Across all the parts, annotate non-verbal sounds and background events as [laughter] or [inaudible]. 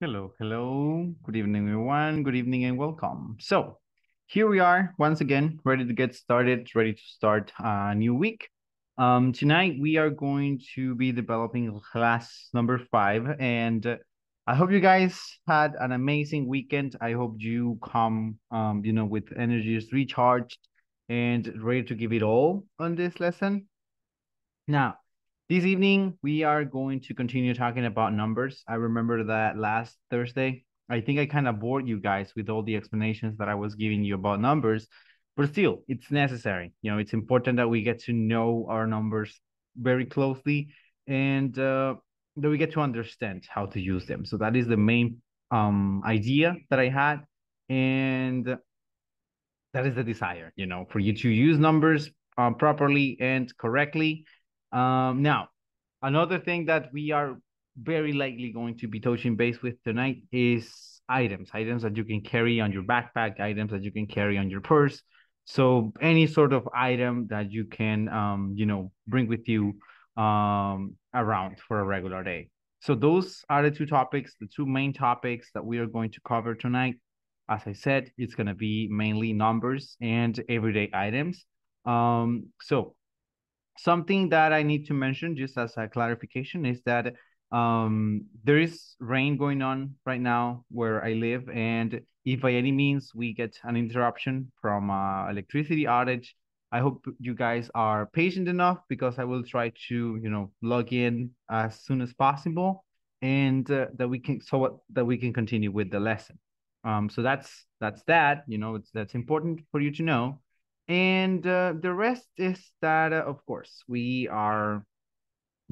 Hello, hello. Good evening, everyone. Good evening and welcome. So here we are once again, ready to get started, ready to start a new week. Um, tonight we are going to be developing class number five, and uh, I hope you guys had an amazing weekend. I hope you come, um, you know, with energies recharged and ready to give it all on this lesson. Now, this evening, we are going to continue talking about numbers. I remember that last Thursday, I think I kind of bored you guys with all the explanations that I was giving you about numbers, but still, it's necessary. You know, it's important that we get to know our numbers very closely and uh, that we get to understand how to use them. So that is the main um, idea that I had. And that is the desire, you know, for you to use numbers uh, properly and correctly um, now, another thing that we are very likely going to be touching base with tonight is items, items that you can carry on your backpack, items that you can carry on your purse. So any sort of item that you can, um, you know, bring with you um, around for a regular day. So those are the two topics, the two main topics that we are going to cover tonight. As I said, it's going to be mainly numbers and everyday items. Um, so something that I need to mention just as a clarification is that um, there is rain going on right now where I live. And if by any means we get an interruption from uh, electricity outage, I hope you guys are patient enough because I will try to, you know, log in as soon as possible and uh, that we can so what, that we can continue with the lesson. Um, so that's that's that, you know, it's that's important for you to know. And uh, the rest is that, uh, of course, we are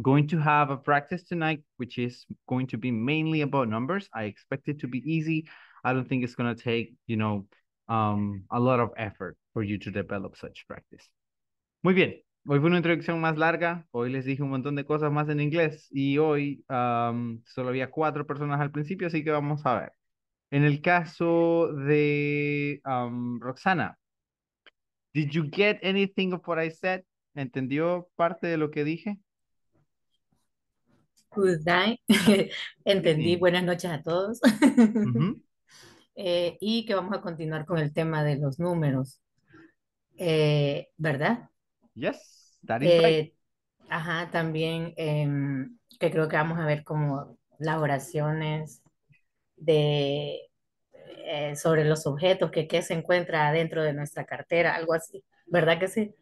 going to have a practice tonight, which is going to be mainly about numbers. I expect it to be easy. I don't think it's going to take, you know, um, a lot of effort for you to develop such practice. Muy bien. Hoy fue una introducción más larga. Hoy les dije un montón de cosas más en inglés y hoy um, solo había cuatro personas al principio, así que vamos a ver. En el caso de um, Roxana, Did you get anything of what I said? ¿Entendió parte de lo que dije? Good night. [laughs] Entendí. Buenas noches a todos. [laughs] Eh, y que vamos a continuar con el tema de los números. Eh, ¿Verdad? Yes, that is eh, Ajá, también em, que creo que vamos a ver como las oraciones de eh, sobre los objetos, que qué se encuentra dentro de nuestra cartera, algo así, ¿verdad que sí?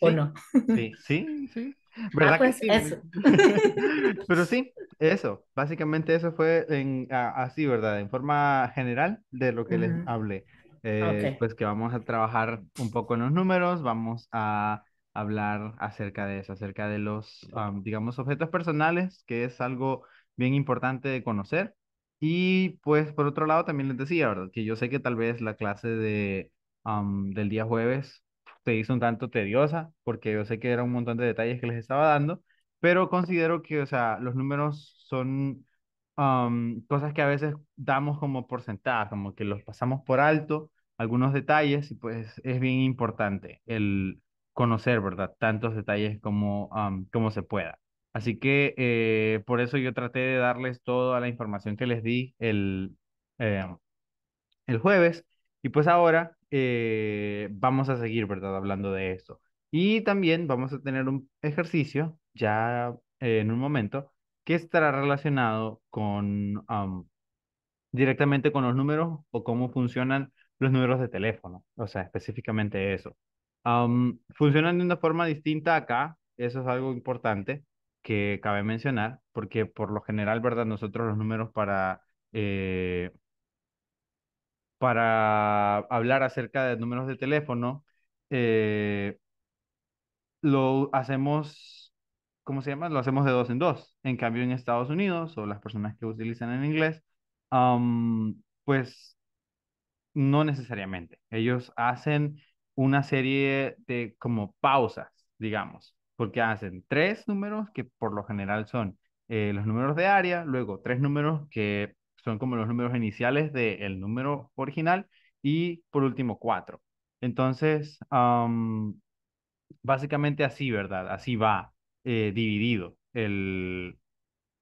¿O no? Sí, sí, sí. [laughs] ¿Verdad ah, pues sí? [laughs] Pero sí, eso, básicamente eso fue así, ¿verdad? En forma general de lo que les hablé. Eh, pues que vamos a trabajar un poco en los números, vamos a hablar acerca de eso, acerca de los, digamos, objetos personales, que es algo bien importante de conocer. Y pues por otro lado también les decía, ¿verdad? Que yo sé que tal vez la clase de, del día jueves se hizo un tanto tediosa, porque yo sé que era un montón de detalles que les estaba dando, pero considero que, o sea, los números son cosas que a veces damos como por como que los pasamos por alto, algunos detalles, y pues es bien importante el conocer, ¿verdad? Tantos detalles como, como se pueda. Así que eh, por eso yo traté de darles toda la información que les di el, eh, el jueves. Y pues ahora eh, vamos a seguir, ¿verdad? Hablando de eso. Y también vamos a tener un ejercicio ya en un momento que estará relacionado con directamente con los números o cómo funcionan los números de teléfono, o sea, específicamente eso. funcionan de una forma distinta acá, eso es algo importante, que cabe mencionar, porque por lo general, ¿verdad? Nosotros los números para, eh, para hablar acerca de números de teléfono, eh, lo hacemos, ¿cómo se llama? Lo hacemos de dos en dos. En cambio, en Estados Unidos o las personas que utilizan en inglés, pues no necesariamente. Ellos hacen una serie de como pausas, digamos porque hacen tres números que por lo general son eh, los números de área, luego tres números que son como los números iniciales del número original y por último cuatro. Entonces, básicamente así, ¿verdad? Así va eh, dividido el,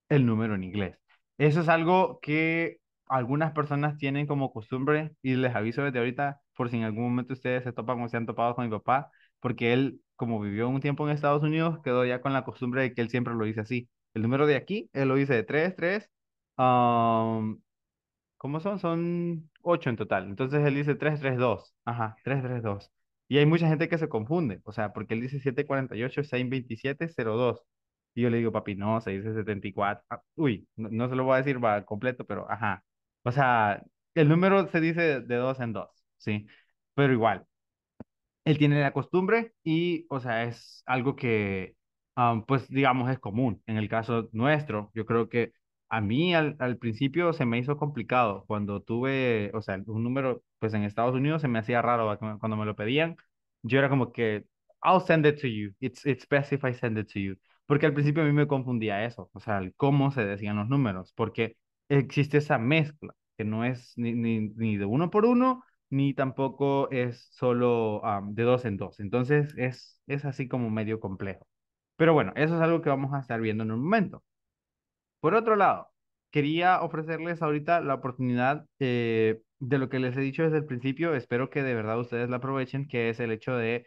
el número en inglés. Eso es algo que algunas personas tienen como costumbre y les aviso desde ahorita por si en algún momento ustedes se topan o se han topado con mi papá, porque él como vivió un tiempo en Estados Unidos, quedó ya con la costumbre de que él siempre lo dice así. El número de aquí, él lo dice de 3, 3. ¿Cómo son? Son 8 en total. Entonces él dice 3, 3, 2. Ajá, 3, 3, 2. Y hay mucha gente que se confunde, o sea, porque él dice 748, 627, 02. Y yo le digo, papi, no, se dice 74. uy, no, no, se lo voy a decir va, completo, pero ajá. O sea, el número se dice de 2 en 2, ¿sí? Pero igual, él tiene la costumbre y, o sea, es algo que, pues, digamos, es común. En el caso nuestro, yo creo que a mí al, principio se me hizo complicado cuando tuve, o sea, un número, pues en Estados Unidos se me hacía raro cuando me lo pedían. Yo era como que, I'll send it to you. It's, best if I send it to you. Porque al principio a mí me confundía eso, o sea, cómo se decían los números, porque existe esa mezcla que no es ni, ni de uno por uno, ni tampoco es solo de dos en dos. Entonces es, es así como medio complejo. Pero bueno, eso es algo que vamos a estar viendo en un momento. Por otro lado, quería ofrecerles ahorita la oportunidad eh, de lo que les he dicho desde el principio. Espero que de verdad ustedes la aprovechen, que es el hecho de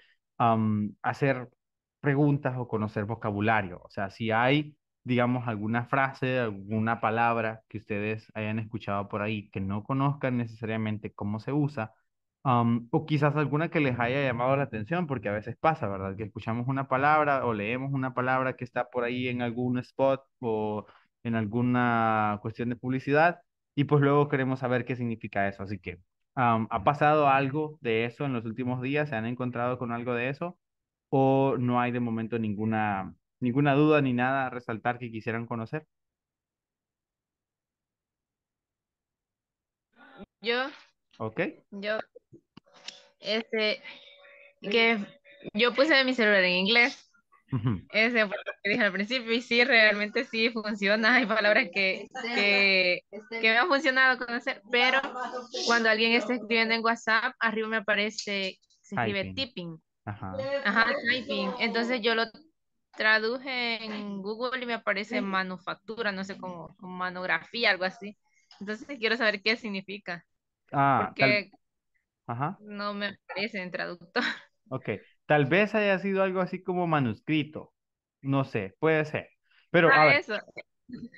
hacer preguntas o conocer vocabulario. O sea, si hay digamos, alguna frase, alguna palabra que ustedes hayan escuchado por ahí, que no conozcan necesariamente cómo se usa, o quizás alguna que les haya llamado la atención, porque a veces pasa, ¿verdad? Que escuchamos una palabra o leemos una palabra que está por ahí en algún spot o en alguna cuestión de publicidad, y pues luego queremos saber qué significa eso. Así que, ¿ha pasado algo de eso en los últimos días? ¿Se han encontrado con algo de eso? ¿O no hay de momento ninguna ¿Ninguna duda ni nada a resaltar que quisieran conocer? Yo. Ok. Yo. Este, que yo puse mi celular en inglés. Ese fue lo que dije al principio y sí, realmente sí funciona. Hay palabras que, que, me han funcionado conocer, pero cuando alguien está escribiendo en WhatsApp, arriba me aparece, se escribe typing. Ajá. Ajá, typing. Entonces yo lo traduje en Google y me aparece manufactura, no sé cómo, manografía, algo así. Entonces quiero saber qué significa. Ah, porque no me aparece en traductor. [laughs] Ok, tal vez haya sido algo así como manuscrito. No sé, puede ser. Pero, ah, a ver.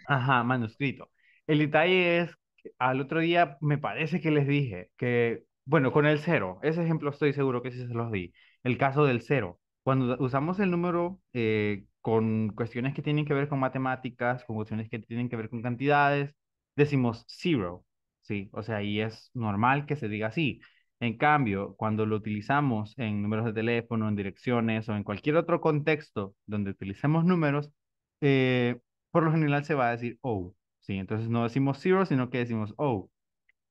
Ajá, manuscrito. El detalle es, al otro día me parece que les dije que, bueno, con el cero, ese ejemplo estoy seguro que sí se los di, el caso del cero. Cuando usamos el número eh, con cuestiones que tienen que ver con matemáticas, con cuestiones que tienen que ver con cantidades, decimos zero, ¿sí? O sea, ahí es normal que se diga así. En cambio, cuando lo utilizamos en números de teléfono, en direcciones o en cualquier otro contexto donde utilicemos números, eh, por lo general se va a decir oh, ¿sí? Entonces no decimos zero, sino que decimos oh.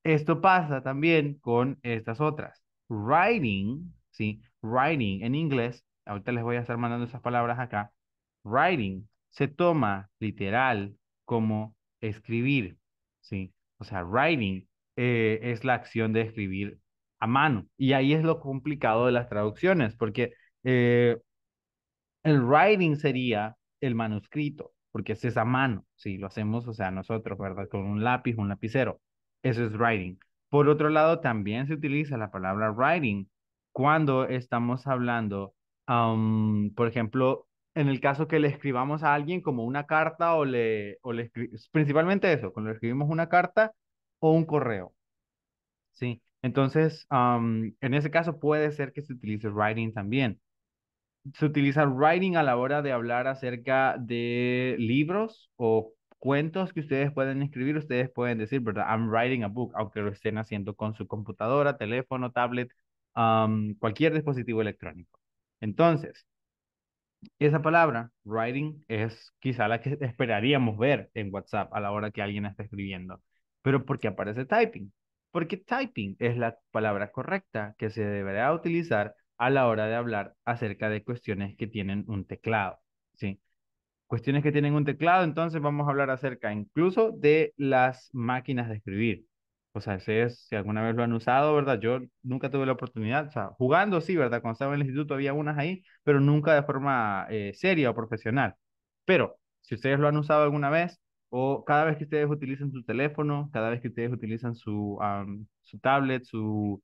Esto pasa también con estas otras. Writing, ¿sí? Writing en inglés ahorita les voy a estar mandando esas palabras acá, writing se toma literal como escribir, ¿sí? O sea, writing eh, es la acción de escribir a mano. Y ahí es lo complicado de las traducciones, porque eh, el writing sería el manuscrito, porque es esa mano, ¿sí? lo hacemos, o sea, nosotros, ¿verdad? Con un lápiz, un lapicero. Eso es writing. Por otro lado, también se utiliza la palabra writing cuando estamos hablando por ejemplo, en el caso que le escribamos a alguien como una carta o le, o le principalmente eso, cuando le escribimos una carta o un correo. Sí, entonces, en ese caso puede ser que se utilice writing también. Se utiliza writing a la hora de hablar acerca de libros o cuentos que ustedes pueden escribir. Ustedes pueden decir, ¿verdad? I'm writing a book, aunque lo estén haciendo con su computadora, teléfono, tablet, cualquier dispositivo electrónico. Entonces, esa palabra, writing, es quizá la que esperaríamos ver en WhatsApp a la hora que alguien está escribiendo. Pero ¿por qué aparece typing? Porque typing es la palabra correcta que se deberá utilizar a la hora de hablar acerca de cuestiones que tienen un teclado, ¿sí? Cuestiones que tienen un teclado, entonces vamos a hablar acerca incluso de las máquinas de escribir, o sea, si, si alguna vez lo han usado, ¿verdad? Yo nunca tuve la oportunidad, o sea, jugando sí, ¿verdad? Cuando estaba en el instituto había unas ahí, pero nunca de forma eh, seria o profesional. Pero si ustedes lo han usado alguna vez, o cada vez que ustedes utilizan su teléfono, cada vez que ustedes utilizan su, su tablet, su,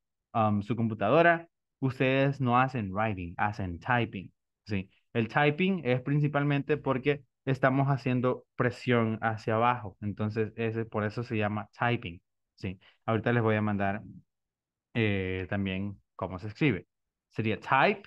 su computadora, ustedes no hacen writing, hacen typing. ¿sí? El typing es principalmente porque estamos haciendo presión hacia abajo. Entonces, ese, por eso se llama typing. Sí, ahorita les voy a mandar eh, también cómo se escribe. Sería type,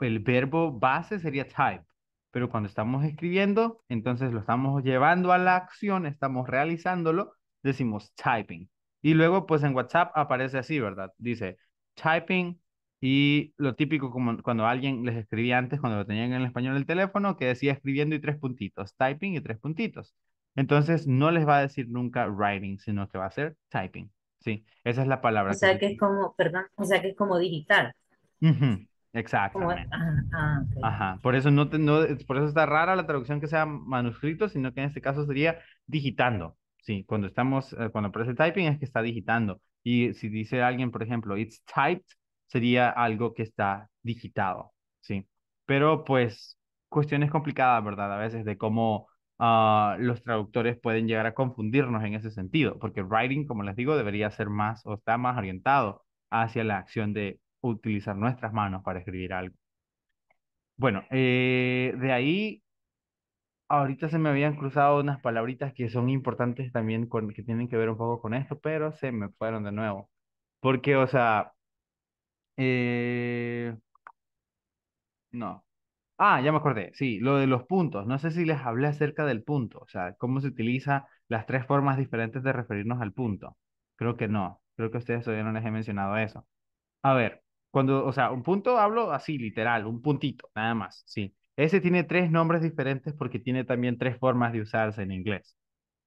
el verbo base sería type, pero cuando estamos escribiendo, entonces lo estamos llevando a la acción, estamos realizándolo, decimos typing. Y luego, pues en WhatsApp aparece así, ¿verdad? Dice typing y lo típico como cuando alguien les escribía antes, cuando lo tenían en español el teléfono, que decía escribiendo y tres puntitos, typing y tres puntitos. Entonces no les va a decir nunca writing, sino que va a ser typing. Sí, esa es la palabra. O sea que, es como, perdón, o sea que es como digital. exacto Exactamente. Ah, ah, Ajá, Por eso no, por eso está rara la traducción que sea manuscrito, sino que en este caso sería digitando. Sí, cuando estamos, eh, cuando aparece typing es que está digitando. Y si dice alguien, por ejemplo, it's typed, sería algo que está digitado. Sí. Pero pues cuestiones complicadas, ¿verdad? A veces de cómo Ah, los traductores pueden llegar a confundirnos en ese sentido, porque writing, como les digo, debería ser más o está más orientado hacia la acción de utilizar nuestras manos para escribir algo. Bueno, eh, de ahí ahorita se me habían cruzado unas palabritas que son importantes también, con, que tienen que ver un poco con esto, pero se me fueron de nuevo. Porque, o sea, eh, no, Ah, ya me acordé, sí, lo de los puntos. No sé si les hablé acerca del punto, o sea, cómo se utiliza las tres formas diferentes de referirnos al punto. Creo que no, creo que a ustedes todavía no les he mencionado eso. A ver, cuando, o sea, un punto hablo así, literal, un puntito, nada más, sí. Ese tiene tres nombres diferentes porque tiene también tres formas de usarse en inglés.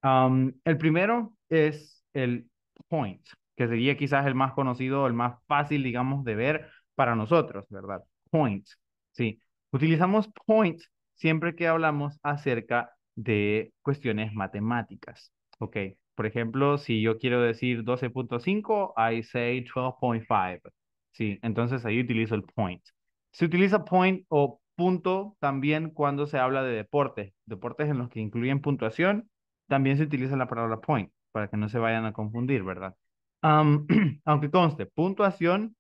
Um, el primero es el point, que sería quizás el más conocido, el más fácil, digamos, de ver para nosotros, ¿verdad? Point, sí. Utilizamos point siempre que hablamos acerca de cuestiones matemáticas. Ok, por ejemplo, si yo quiero decir 12.5, I say 12.5. Sí, entonces ahí utilizo el point. Se utiliza point o punto también cuando se habla de deportes, deportes en los que incluyen puntuación, también se utiliza la palabra point para que no se vayan a confundir, ¿verdad? [clears throat] aunque conste, puntuación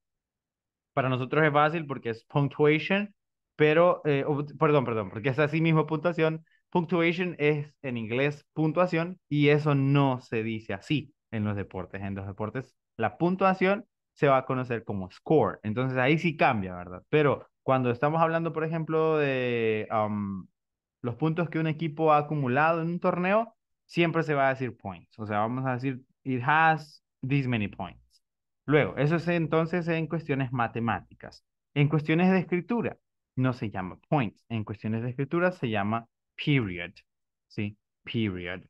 para nosotros es fácil porque es punctuation, pero, eh, perdón, perdón, porque es así mismo puntuación. Punctuation es en inglés puntuación y eso no se dice así en los deportes. En los deportes la puntuación se va a conocer como score. Entonces ahí sí cambia, ¿verdad? Pero cuando estamos hablando, por ejemplo, de um, los puntos que un equipo ha acumulado en un torneo, siempre se va a decir points. O sea, vamos a decir, it has this many points. Luego, eso es entonces en cuestiones matemáticas. En cuestiones de escritura, no se llama point. En cuestiones de escritura se llama period, ¿sí? Period.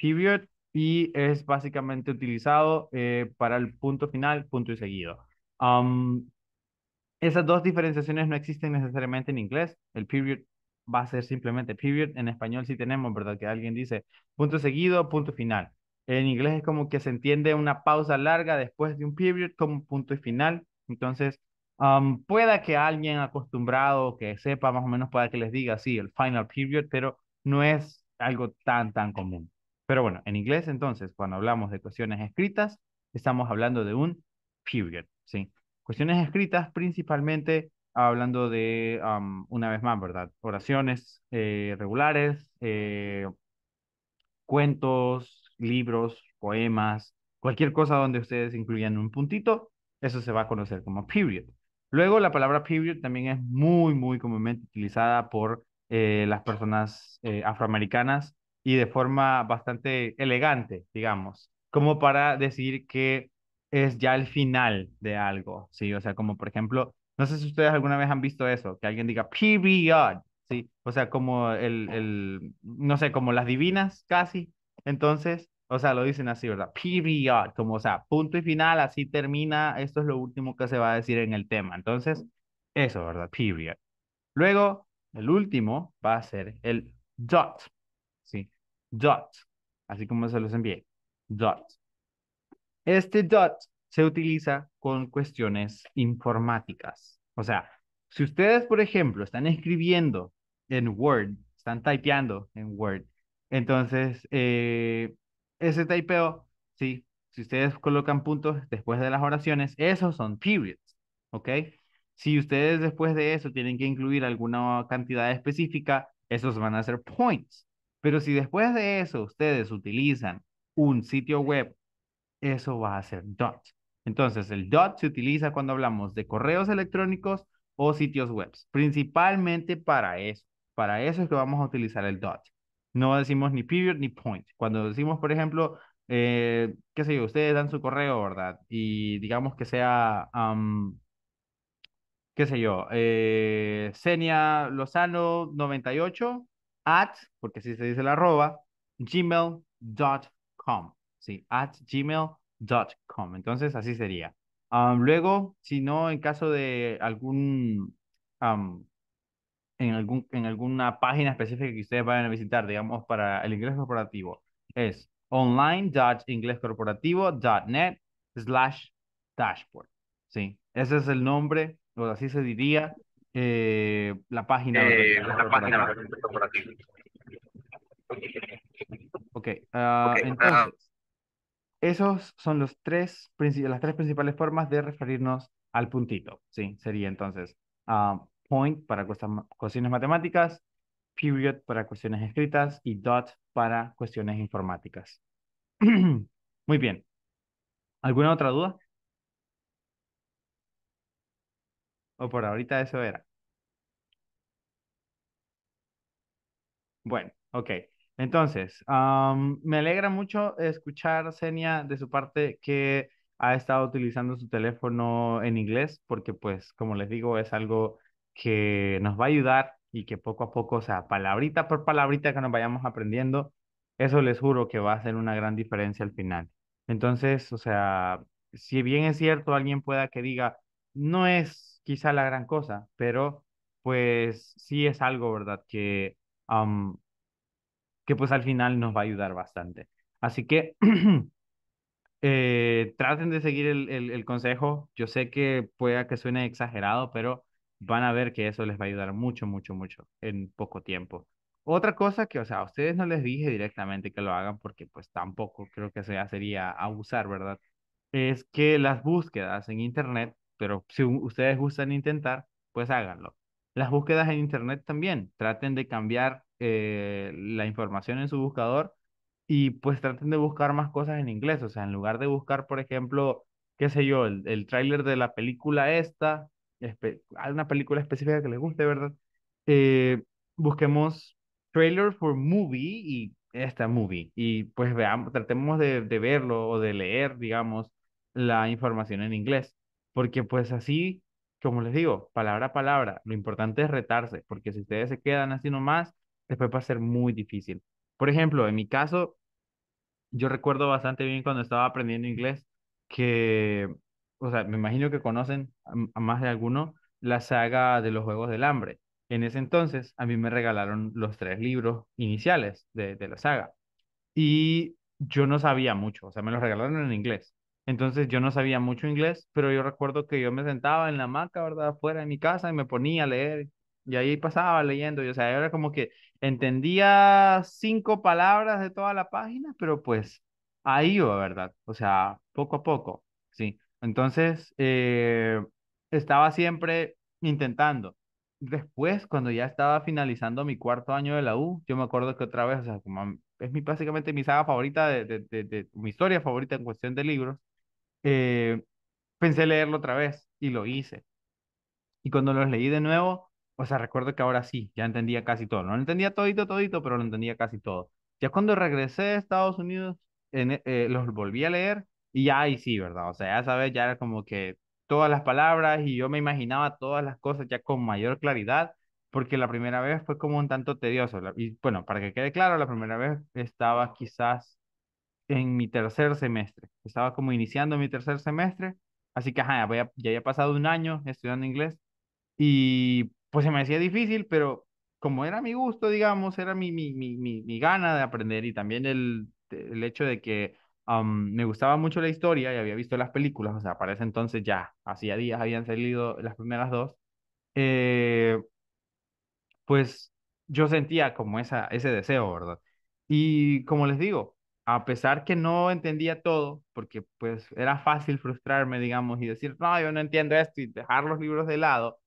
Period y es básicamente utilizado eh, para el punto final, punto y seguido. Um, esas dos diferenciaciones no existen necesariamente en inglés. El period va a ser simplemente period. En español sí tenemos, ¿verdad? Que alguien dice punto seguido, punto final. En inglés es como que se entiende una pausa larga después de un period como punto y final. Entonces, pueda que alguien acostumbrado que sepa más o menos pueda que les diga, sí, el final period, pero no es algo tan, tan común. Pero bueno, en inglés entonces, cuando hablamos de cuestiones escritas, estamos hablando de un period, ¿sí? Cuestiones escritas principalmente hablando de, una vez más, ¿verdad? Oraciones eh, regulares, eh, cuentos, libros, poemas, cualquier cosa donde ustedes incluyan un puntito, eso se va a conocer como period. Luego, la palabra period también es muy, muy comúnmente utilizada por eh, las personas eh, afroamericanas y de forma bastante elegante, digamos, como para decir que es ya el final de algo, ¿sí? O sea, como por ejemplo, no sé si ustedes alguna vez han visto eso, que alguien diga period, ¿sí? O sea, como el, el no sé, como las divinas casi. Entonces, o sea, lo dicen así, ¿verdad? Period, como, o sea, punto y final, así termina, esto es lo último que se va a decir en el tema. Entonces, eso, ¿verdad? Period. Luego, el último va a ser el dot, ¿sí? Dot, así como se los envié, dot. Este dot se utiliza con cuestiones informáticas. O sea, si ustedes, por ejemplo, están escribiendo en Word, están typeando en Word, entonces eh, ese typeo, sí, si ustedes colocan puntos después de las oraciones, esos son periods, ¿ok? Si ustedes después de eso tienen que incluir alguna cantidad específica, esos van a ser points. Pero si después de eso ustedes utilizan un sitio web, eso va a ser dot. Entonces, el dot se utiliza cuando hablamos de correos electrónicos o sitios web, principalmente para eso. Para eso es que vamos a utilizar el dot no decimos ni period ni point. Cuando decimos, por ejemplo, eh, qué sé yo, ustedes dan su correo, ¿verdad? Y digamos que sea, qué sé yo, eh, Senia Lozano 98 at, porque así se dice la arroba, gmail.com. Sí, at gmail.com. Entonces, así sería. luego, si no, en caso de algún en, algún, en alguna página específica que ustedes vayan a visitar, digamos, para el inglés corporativo. Es online.inglescorporativo.net slash dashboard. ¿sí? Ese es el nombre, o así se diría, eh, la página. Eh, la página Ok, okay. Ah, ah. entonces, esas esos son los tres, las tres principales formas de referirnos al puntito, ¿sí? Sería entonces ah, point para cuestiones matemáticas, period para cuestiones escritas y dot para cuestiones informáticas. [clears throat] Muy bien. ¿Alguna otra duda? O por ahorita eso era. Bueno, ok. Entonces, me alegra mucho escuchar, Senia, de su parte que ha estado utilizando su teléfono en inglés, porque pues, como les digo, es algo que nos va a ayudar y que poco a poco, o sea, palabrita por palabrita que nos vayamos aprendiendo, eso les juro que va a hacer una gran diferencia al final. Entonces, o sea, si bien es cierto, alguien pueda que diga, no es quizá la gran cosa, pero pues sí es algo, ¿verdad? Que, que pues al final nos va a ayudar bastante. Así que [clears throat] eh, traten de seguir el, consejo. Yo sé que pueda que suene exagerado, pero van a ver que eso les va a ayudar mucho, mucho, mucho en poco tiempo. Otra cosa que, o sea, a ustedes no les dije directamente que lo hagan porque pues tampoco creo que se hacería sería abusar, ¿verdad? Es que las búsquedas en Internet, pero si ustedes gustan intentar, pues háganlo. Las búsquedas en Internet también, traten de cambiar eh, la información en su buscador y pues traten de buscar más cosas en inglés, o sea, en lugar de buscar, por ejemplo, qué sé yo, el, el tráiler de la película esta, a una película específica que les guste, ¿verdad? Eh, busquemos trailer for movie y esta movie y pues veamos, tratemos de, de verlo o de leer, digamos, la información en inglés, porque pues así, como les digo, palabra a palabra, lo importante es retarse, porque si ustedes se quedan así nomás, después va a ser muy difícil. Por ejemplo, en mi caso, yo recuerdo bastante bien cuando estaba aprendiendo inglés que o sea, me imagino que conocen a más de alguno la saga de los Juegos del Hambre. En ese entonces a mí me regalaron los tres libros iniciales de, la saga y yo no sabía mucho, o sea, me los regalaron en inglés. Entonces yo no sabía mucho inglés, pero yo recuerdo que yo me sentaba en la hamaca, ¿verdad? Fuera de mi casa y me ponía a leer y ahí pasaba leyendo. o sea, era como que entendía cinco palabras de toda la página, pero pues ahí iba, ¿verdad? O sea, poco a poco, sí. Entonces, eh, estaba siempre intentando. Después, cuando ya estaba finalizando mi cuarto año de la U, yo me acuerdo que otra vez, o sea, como es mi, básicamente mi saga favorita, de, mi historia favorita en cuestión de libros, eh, pensé leerlo otra vez y lo hice. Y cuando los leí de nuevo, o sea, recuerdo que ahora sí, ya entendía casi todo. No lo entendía todito, todito, pero lo entendía casi todo. Ya cuando regresé a Estados Unidos, eh, los volví a leer y ahí sí, ¿verdad? O sea, ya sabes, ya era como que todas las palabras y yo me imaginaba todas las cosas ya con mayor claridad, porque la primera vez fue como un tanto tedioso. Y bueno, para que quede claro, la primera vez estaba quizás en mi tercer semestre, estaba como iniciando mi tercer semestre, así que ajá, ya, ya había pasado un año estudiando inglés y pues se me hacía difícil, pero como era mi gusto, digamos, era mi, mi, mi, gana de aprender y también el, el hecho de que me gustaba mucho la historia y había visto las películas, o sea, para ese entonces ya, hacía días habían salido las primeras dos. Eh, pues yo sentía como esa, ese deseo, ¿verdad? Y como les digo, a pesar que no entendía todo, porque pues era fácil frustrarme, digamos, y decir, no, yo no entiendo esto y dejar los libros de lado,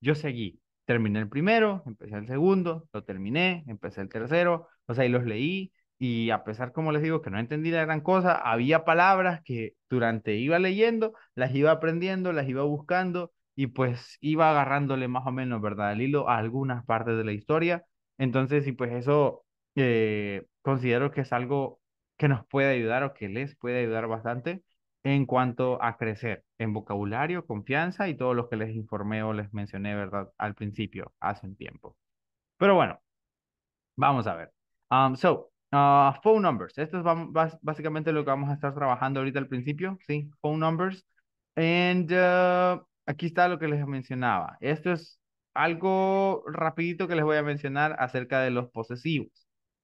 yo seguí. Terminé el primero, empecé el segundo, lo terminé, empecé el tercero, o sea, y los leí y a pesar, como les digo, que no entendí gran cosa, había palabras que durante iba leyendo, las iba aprendiendo, las iba buscando y pues iba agarrándole más o menos, ¿verdad? al hilo a algunas partes de la historia. Entonces, y pues eso eh, considero que es algo que nos puede ayudar o que les puede ayudar bastante en cuanto a crecer en vocabulario, confianza y todo lo que les informé o les mencioné, ¿verdad? Al principio, hace un tiempo. Pero bueno, vamos a ver. Um, so, Uh, phone numbers. Esto es básicamente lo que vamos a estar trabajando ahorita al principio, ¿sí? Phone numbers. And ah, aquí está lo que les mencionaba. Esto es algo rapidito que les voy a mencionar acerca de los posesivos.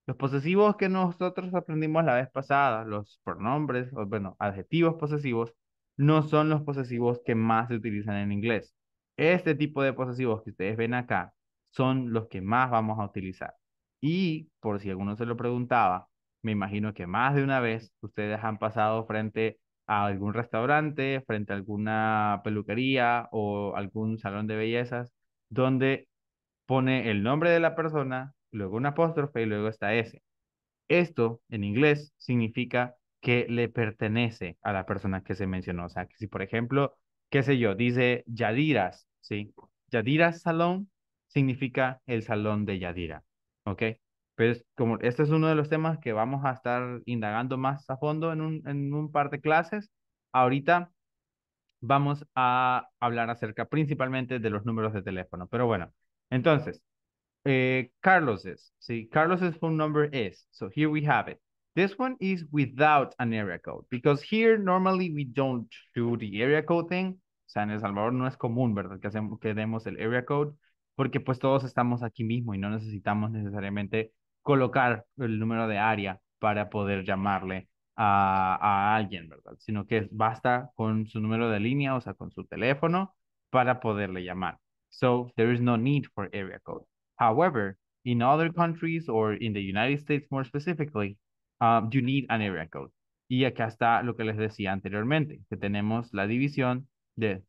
Los posesivos que nosotros aprendimos la vez pasada, los pronombres, bueno, adjetivos posesivos, no son los posesivos que más se utilizan en inglés. Este tipo de posesivos que ustedes ven acá son los que más vamos a utilizar. Y por si alguno se lo preguntaba, me imagino que más de una vez ustedes han pasado frente a algún restaurante, frente a alguna peluquería o algún salón de bellezas, donde pone el nombre de la persona, luego un apóstrofe y luego está S. Esto en inglés significa que le pertenece a la persona que se mencionó. O sea, que si por ejemplo, qué sé yo, dice Yadiras, ¿sí? Yadiras Salón significa el salón de Yadira. Ok, pues como este es uno de los temas que vamos a estar indagando más a fondo en un, en un par de clases, ahorita vamos a hablar acerca principalmente de los números de teléfono. Pero bueno, entonces, eh, Carlos es, sí, Carlos's phone number is, so here we have it. This one is without an area code because here normally we don't do the area code thing. O sea, en El Salvador no es común, ¿verdad? Que, hacemos, que demos el area code porque pues todos estamos aquí mismo y no necesitamos necesariamente colocar el número de área para poder llamarle a, alguien, ¿verdad? Sino que basta con su número de línea, o sea, con su teléfono, para poderle llamar. So there is no need for area code. However, in other countries or in the United States more specifically, um, you need an area code. Y acá está lo que les decía anteriormente, que tenemos la división de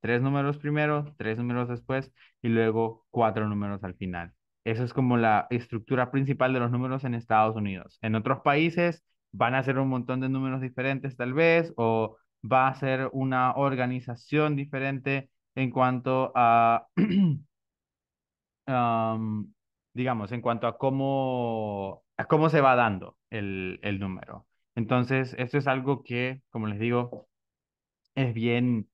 tres números primero, tres números después y luego cuatro números al final. eso es como la estructura principal de los números en Estados Unidos. En otros países van a ser un montón de números diferentes tal vez o va a ser una organización diferente en cuanto a, [clears throat] digamos, en cuanto a cómo, cómo se va dando el, el número. Entonces, esto es algo que, como les digo, es bien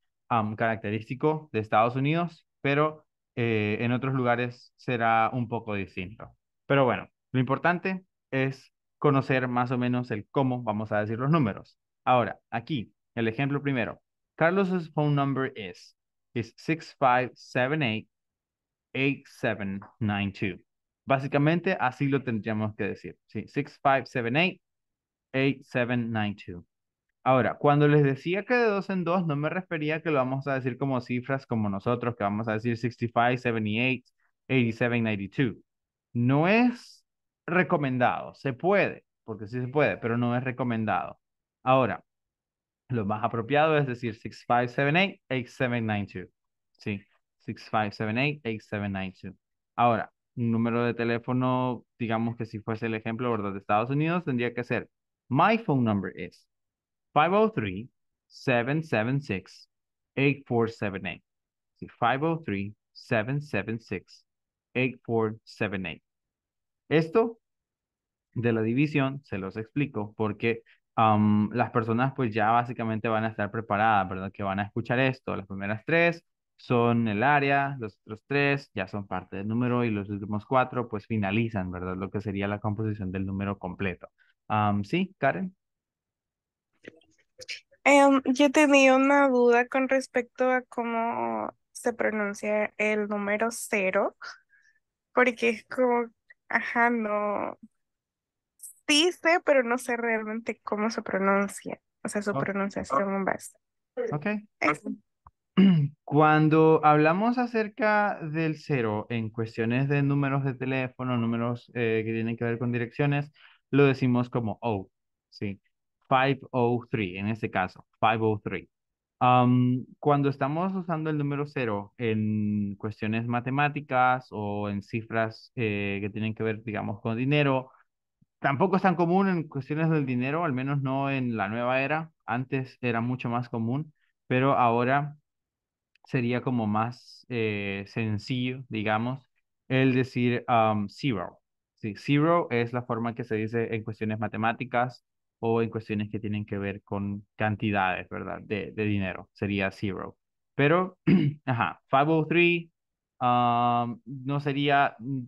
característico de Estados Unidos, pero eh, en otros lugares será un poco distinto. Pero bueno, lo importante es conocer más o menos el cómo vamos a decir los números. Ahora, aquí, el ejemplo primero. Carlos's phone number is, is 6578-8792. Básicamente, así lo tendríamos que decir. ¿sí? 6578-8792. Ahora, cuando les decía que de dos en dos, no me refería que lo vamos a decir como cifras como nosotros, que vamos a decir 65, 8792. No es recomendado, se puede, porque sí se puede, pero no es recomendado. Ahora, lo más apropiado es decir 6578, 8792. Sí, 6578, 8792. Ahora, un número de teléfono, digamos que si fuese el ejemplo, ¿verdad? De Estados Unidos, tendría que ser, my phone number is 503 776 8478. 503 776 8478. Esto de la división se los explico porque um, las personas pues ya básicamente van a estar preparadas, ¿verdad? Que van a escuchar esto. Las primeras tres son el área, los otros tres ya son parte del número y los últimos cuatro pues finalizan, ¿verdad? Lo que sería la composición del número completo. Um, ¿Sí, Karen? Em, yo tenía una duda con respecto a cómo se pronuncia el número cero, porque es como, ajá, no, sí sé, pero no sé realmente cómo se pronuncia, o sea, su pronunciación en base. Ok. [clears throat] Cuando hablamos acerca del cero en cuestiones de números de teléfono, números eh, que tienen que ver con direcciones, lo decimos como O, ¿sí? 503, en este caso, 503. Um, cuando estamos usando el número cero en cuestiones matemáticas o en cifras que tienen que ver, digamos, con dinero, tampoco es tan común en cuestiones del dinero, al menos no en la nueva era. Antes era mucho más común, pero ahora sería como más sencillo, digamos, el decir um, zero. Sí, zero es la forma que se dice en cuestiones matemáticas o en cuestiones que tienen que ver con cantidades, ¿verdad? De, dinero, sería zero. Pero, [clears throat] ajá, 503 um, no sería, mm,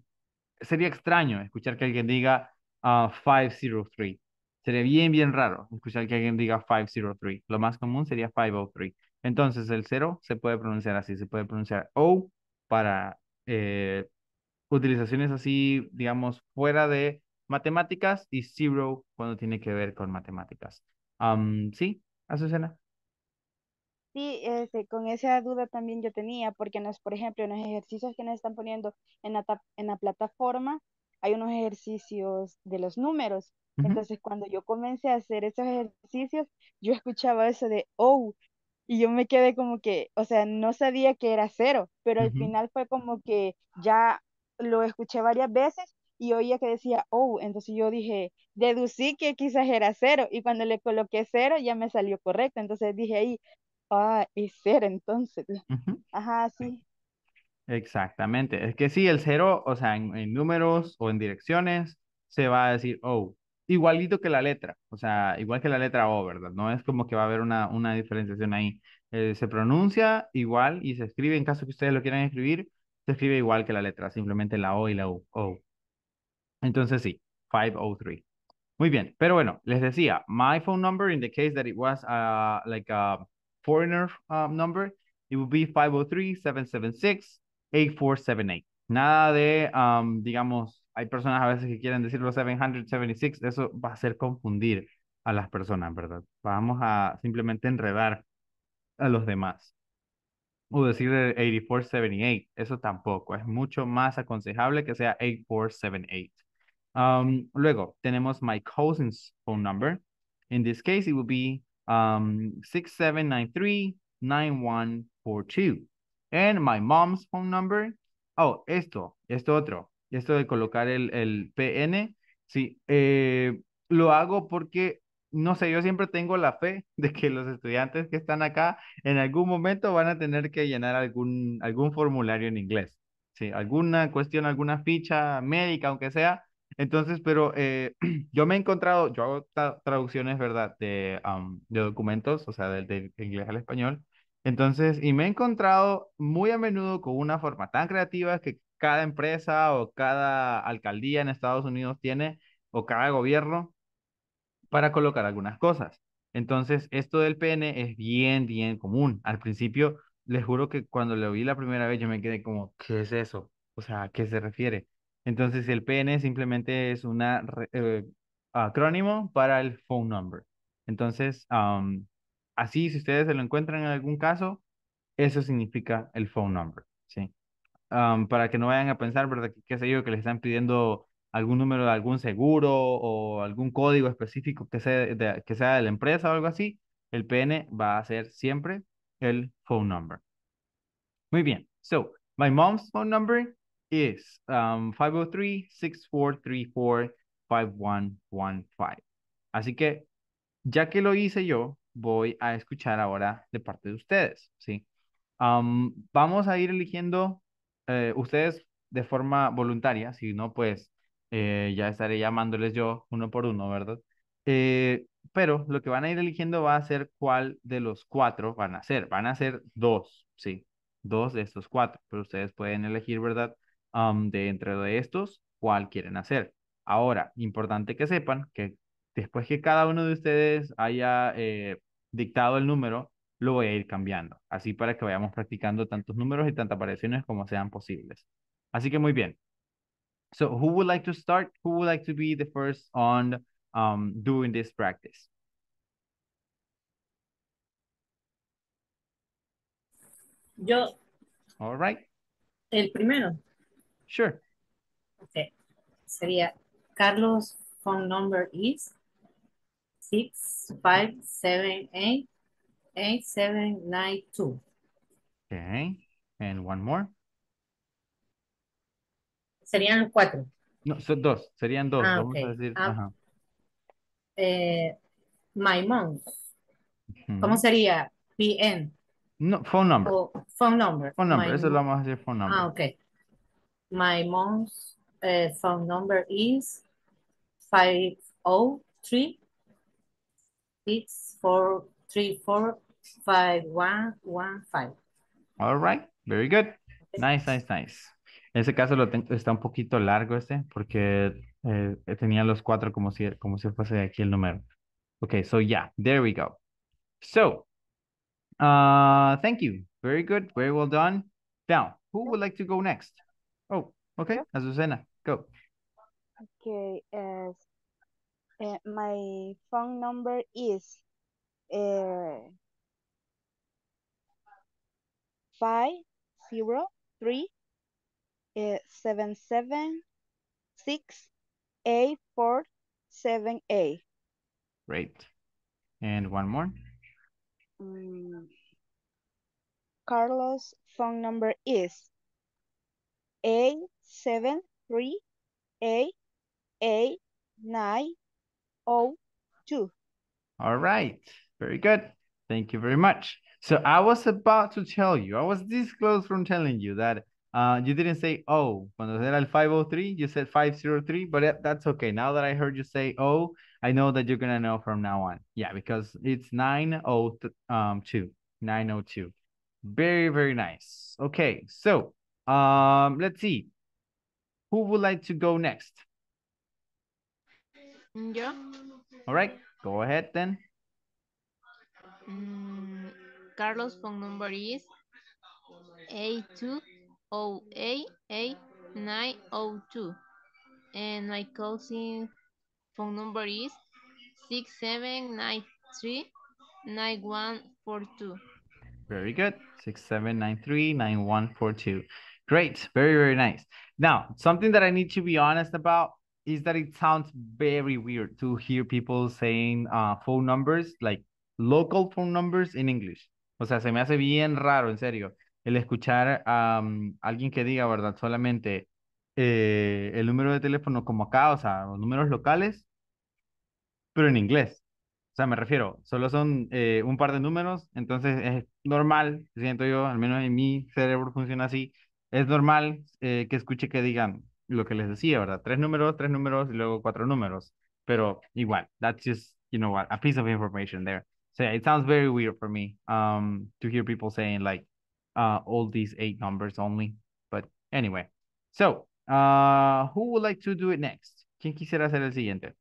sería extraño escuchar que alguien diga uh, ah, 503. Sería bien, bien raro escuchar que alguien diga 503. Lo más común sería 503. Entonces, el cero se puede pronunciar así, se puede pronunciar O para eh, utilizaciones así, digamos, fuera de matemáticas y zero cuando tiene que ver con matemáticas. ¿Sí, Azucena? Sí, este, con esa duda también yo tenía, porque nos, por ejemplo, en los ejercicios que nos están poniendo en la, en la plataforma, hay unos ejercicios de los números. Entonces, cuando yo comencé a hacer esos ejercicios, yo escuchaba eso de, oh, y yo me quedé como que, o sea, no sabía que era cero, pero al final fue como que ya lo escuché varias veces y oía que decía, oh, entonces yo dije, deducí que quizás era cero y cuando le coloqué cero ya me salió correcto, entonces dije ahí, ah, es cero entonces. Ajá, sí. Exactamente, es que sí, el cero, o sea, en, en números o en direcciones, se va a decir, oh, igualito que la letra, o sea, igual que la letra O, ¿verdad? No es como que va a haber una, una diferenciación ahí. Eh, se pronuncia igual y se escribe, en caso que ustedes lo quieran escribir, se escribe igual que la letra, simplemente la O y la U. O. Entonces sí, 503. Muy bien, pero bueno, les decía, my phone number in the case that it was uh, like a foreigner uh, number, it would be 503-776-8478. Nada de, um, digamos, hay personas a veces que quieren decirlo 776, eso va a hacer confundir a las personas, ¿verdad? Vamos a simplemente enredar a los demás. O decir 8478, eso tampoco, es mucho más aconsejable que sea 8478. Um, luego tenemos my cousin's phone number. In this case, it would be um, 6793-9142. And my mom's phone number. Oh, esto, esto otro. Esto de colocar el, PN. Sí, eh, lo hago porque, no sé, yo siempre tengo la fe de que los estudiantes que están acá en algún momento van a tener que llenar algún, algún formulario en inglés. Sí, alguna cuestión, alguna ficha médica, aunque sea, entonces, pero eh, [clears throat] yo me he encontrado, yo hago traducciones, ¿verdad? De, de documentos, o sea, del de inglés al español. Entonces, y me he encontrado muy a menudo con una forma tan creativa que cada empresa o cada alcaldía en Estados Unidos tiene, o cada gobierno, para colocar algunas cosas. Entonces, esto del PN es bien, bien común. Al principio, les juro que cuando lo vi la primera vez, yo me quedé como, ¿qué es eso? O sea, ¿a qué se refiere? Entonces el PN simplemente es un eh, acrónimo para el phone number. Entonces, así si ustedes se lo encuentran en algún caso, eso significa el phone number, ¿sí? para que no vayan a pensar, ¿verdad? Que, qué sé yo, que les están pidiendo algún número de algún seguro o algún código específico que sea que sea de la empresa o algo así, el PN va a ser siempre el phone number. Muy bien. So, my mom's phone number is um, 503-6434-5115. Así que, ya que lo hice yo, voy a escuchar ahora de parte de ustedes, ¿sí? Um, vamos a ir eligiendo eh, ustedes de forma voluntaria, si no, pues eh, ya estaré llamándoles yo uno por uno, ¿verdad? Eh, pero lo que van a ir eligiendo va a ser cuál de los cuatro van a ser. Van a ser dos, sí, dos de estos cuatro, pero ustedes pueden elegir, ¿verdad? de entre de estos cuál quieren hacer. Ahora, importante que sepan que después que cada uno de ustedes haya eh, dictado el número, lo voy a ir cambiando, así para que vayamos practicando tantos números y tantas variaciones como sean posibles. Así que muy bien. So, who would like to start? Who would like to be the first on um, doing this practice? Yo. All right. El primero. Sure. Okay. Sería Carlos phone number is nine two. Okay. And one more. Serían los cuatro. No, son dos. Serían dos. Ah, vamos a decir. Ah, ajá. Eh, my mom. ¿Cómo sería? PN. No, phone number. phone number. Phone number. Eso mom. lo vamos a decir phone ah, number. Ah, ok. My mom's uh, phone number is 503 6434 5115. All right, very good. Nice, nice, nice. En ese caso lo tengo, está un poquito largo este porque eh, tenía los cuatro como si, como si fuese aquí el número. Okay, so yeah, there we go. So, uh, thank you. Very good, very well done. Now, who would like to go next? Oh, okay, Azucena, go. Okay, uh, uh, my phone number is uh, five zero three uh, seven seven six eight four seven eight. Great. And one more. Um, Carlos' phone number is a A A seven three, nine, O nine, oh, two. All right, very good. Thank you very much. So I was about to tell you, I was this close from telling you that uh, you didn't say oh. era el 503, you said 503, but that's okay. Now that I heard you say oh, I know that you're going to know from now on. Yeah, because it's 902, um, 902. Very, very nice. Okay, so um, let's see. Who would like to go next? Mm, yeah. All right, go ahead then. Mm, Carlos' phone number is oh nine O oh two. And my cousin phone number is 67939142. Very good. 67939142. Great. Very, very nice. Now, something that I need to be honest about is that it sounds very weird to hear people saying uh, phone numbers, like local phone numbers in English. O sea, se me hace bien raro, en serio, el escuchar a um, alguien que diga, ¿verdad? Solamente eh, el número de teléfono como acá, o sea, los números locales, pero en inglés. O sea, me refiero, solo son eh, un par de números, entonces es normal, siento yo, al menos en mi cerebro funciona así, es normal eh, que escuche que digan lo que les decía, ¿verdad? Tres números, tres números y luego cuatro números. Pero igual, that's just, you know what, a piece of information there. So yeah, it sounds very weird for me um, to hear people saying like uh, all these eight numbers only. But anyway, so uh, who would like to do it next? ¿Quién quisiera hacer el siguiente?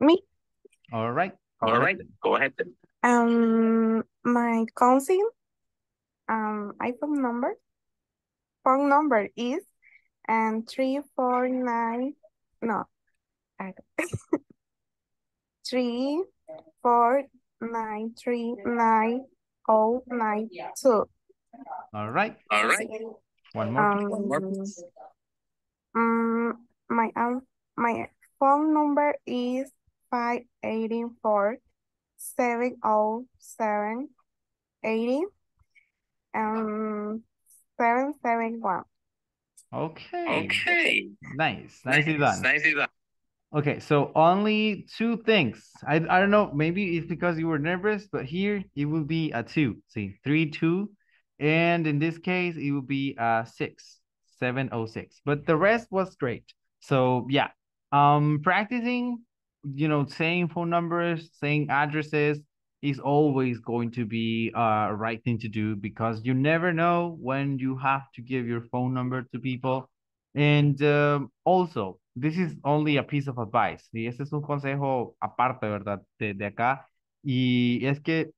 Me. All right. All, right. Go ahead. Um, my cousin. um, iPhone number. Phone number is and um, three four nine no [laughs] three four nine three nine oh nine two. All right. All right. One more. Um, One more. Um, my um, my phone number is five eighty four seven oh seven eighty um, seven seven one. Okay. Okay. Nice. Nicely nice. done. Nicely done. Okay, so only two things. I, I don't know, maybe it's because you were nervous, but here it will be a two. See, three, two. And in this case, it will be a six, oh, But the rest was great. So yeah, um, practicing, you know, saying phone numbers, saying addresses, is always going to be uh, a right thing to do because you never know when you have to give your phone number to people. And um, also, this is only a piece of advice. Y este es un consejo aparte, ¿verdad? De, acá. Y es que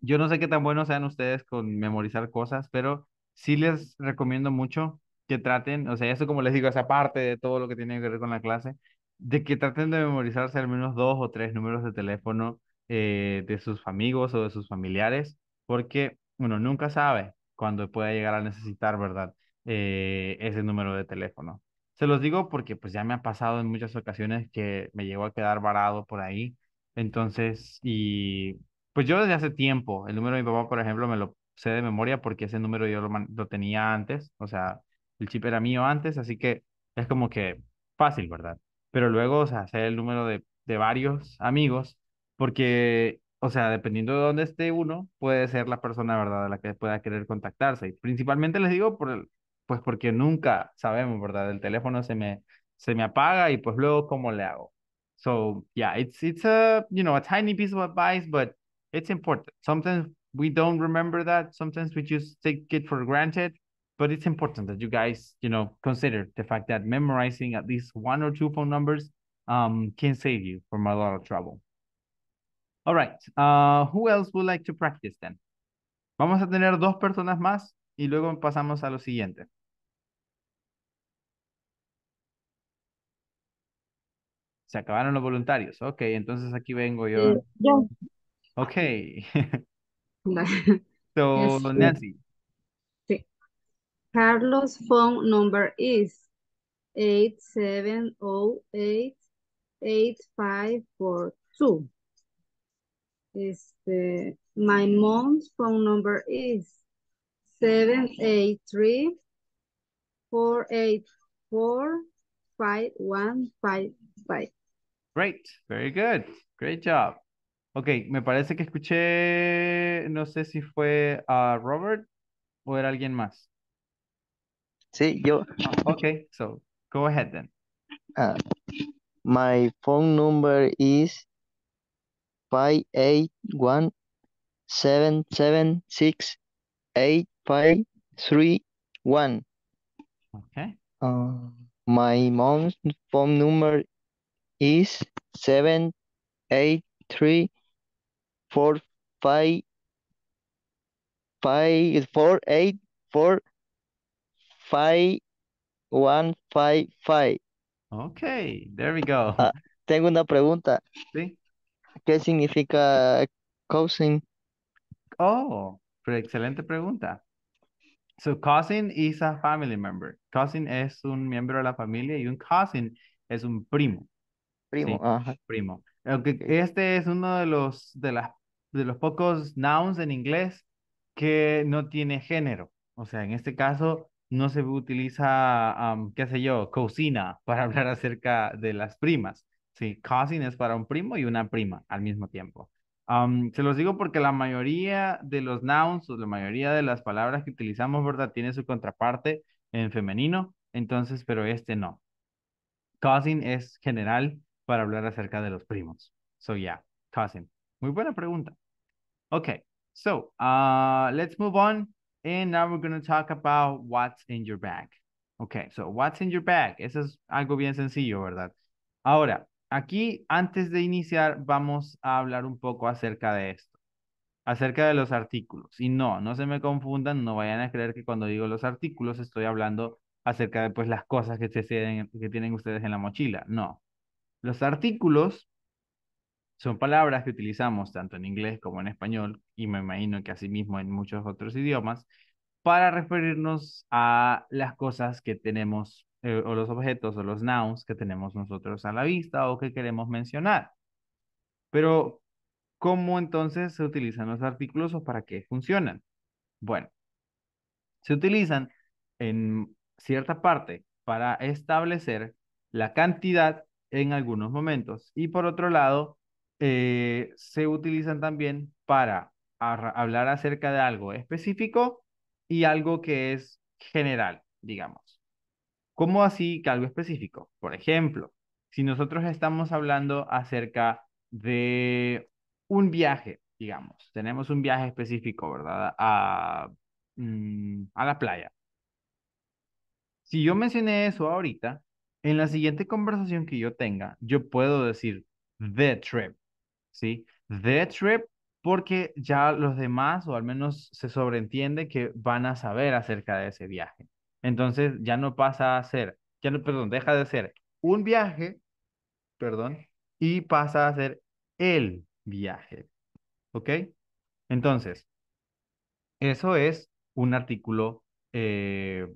yo no sé qué tan buenos sean ustedes con memorizar cosas, pero sí les recomiendo mucho que traten, o sea, eso como les digo, es aparte de todo lo que tiene que ver con la clase, de que traten de memorizarse al menos dos o tres números de teléfono eh, de sus amigos o de sus familiares, porque uno nunca sabe cuándo puede llegar a necesitar, ¿verdad? Eh, ese número de teléfono. Se los digo porque pues ya me ha pasado en muchas ocasiones que me llegó a quedar varado por ahí. Entonces, y pues yo desde hace tiempo, el número de mi papá, por ejemplo, me lo sé de memoria porque ese número yo lo, lo tenía antes, o sea, el chip era mío antes, así que es como que fácil, ¿verdad? Pero luego, o sea, hacer el número de, de varios amigos porque, o sea, dependiendo de dónde esté uno, puede ser la persona, ¿verdad?, a la que pueda querer contactarse. Y principalmente les digo, por el, pues porque nunca sabemos, ¿verdad? El teléfono se me, se me apaga y pues luego, ¿cómo le hago? So, yeah, it's, it's a, you know, a tiny piece of advice, but it's important. Sometimes we don't remember that. Sometimes we just take it for granted. But it's important that you guys, you know, consider the fact that memorizing at least one or two phone numbers um, can save you from a lot of trouble. All right. Uh, who else would like to practice then? Vamos a tener dos personas más y luego pasamos a lo siguiente. Se acabaron los voluntarios. okay. entonces aquí vengo yo. Okay. Ok. [laughs] so, este, Nancy. Sí. Carlos' phone number is oh four Two. Este, my mom's phone number is 783 484 5155. Great, very good. Great job. Ok, me parece que escuché, no sé si fue a Robert o era alguien más. Sí, yo. Ok, so go ahead then. Uh, my phone number is five eight one seven seven six eight five three one. Okay. Uh, my mom's phone number is seven eight three four five five four eight four five one five five. Okay, there we go. Uh, tengo una pregunta. Sí. ¿Qué significa cousin? Oh, excelente pregunta. So cousin is a family member. Cousin es un miembro de la familia y un cousin es un primo. Primo, ajá. Primo. este es uno de los, de, las, de los pocos nouns en inglés que no tiene género. O sea, en este caso no se utiliza, qué sé yo, cocina para [laughs] hablar acerca de las primas. Sí, cousin es para un primo y una prima al mismo tiempo. se los digo porque la mayoría de los nouns o la mayoría de las palabras que utilizamos, ¿verdad? Tiene su contraparte en femenino, entonces, pero este no. Cousin es general para hablar acerca de los primos. So yeah, cousin. Muy buena pregunta. Okay, so uh, let's move on. And now we're going to talk about what's in your bag. Okay, so what's in your bag? Eso es algo bien sencillo, ¿verdad? Ahora, Aquí, antes de iniciar, vamos a hablar un poco acerca de esto, acerca de los artículos. Y no, no se me confundan, no vayan a creer que cuando digo los artículos estoy hablando acerca de pues, las cosas que, que tienen ustedes en la mochila. No. Los artículos son palabras que utilizamos tanto en inglés como en español, y me imagino que asimismo en muchos otros idiomas, para referirnos a las cosas que tenemos eh, o los objetos o los nouns que tenemos nosotros a la vista o que queremos mencionar. Pero, ¿cómo entonces se utilizan los artículos o para qué funcionan? Bueno, se utilizan en cierta parte para establecer la cantidad en algunos momentos y por otro lado, eh, se utilizan también para hablar acerca de algo específico y algo que es general, digamos. ¿Cómo así que algo específico? Por ejemplo, si nosotros estamos hablando acerca de un viaje, digamos, tenemos un viaje específico, ¿verdad? A, mm, a la playa. Si yo mencioné eso ahorita, en la siguiente conversación que yo tenga, yo puedo decir the trip, ¿sí? The trip porque ya los demás, o al menos se sobreentiende que van a saber acerca de ese viaje. Entonces ya no pasa a ser, ya no, perdón, deja de ser un viaje, perdón, y pasa a ser el viaje. ¿Ok? Entonces, eso es un artículo, eh,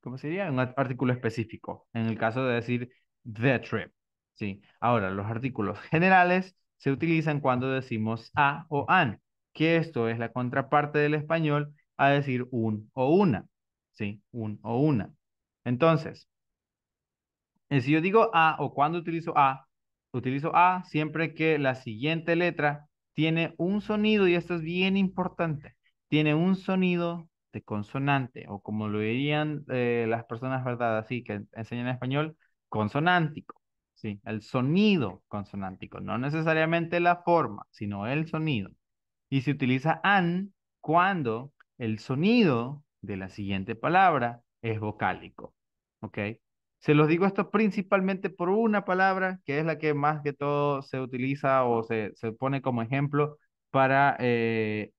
¿cómo sería? Un artículo específico, en el caso de decir the trip. ¿sí? Ahora, los artículos [laughs] generales se utilizan cuando decimos a o an, que esto es la contraparte del español a decir un o una. ¿sí? Un o una. Entonces, eh, si yo digo A o cuando utilizo A, utilizo A siempre que la siguiente letra tiene un sonido, y esto es bien importante, tiene un sonido de consonante, o como lo dirían eh, las personas, ¿verdad? Así que enseñan español, consonántico, ¿sí? El sonido consonántico, no necesariamente la forma, sino el sonido. Y se utiliza AN cuando el sonido de la siguiente palabra es vocálico. ¿Ok? Se los digo esto principalmente por una palabra que es la que más que todo se utiliza o se, pone como ejemplo para eh,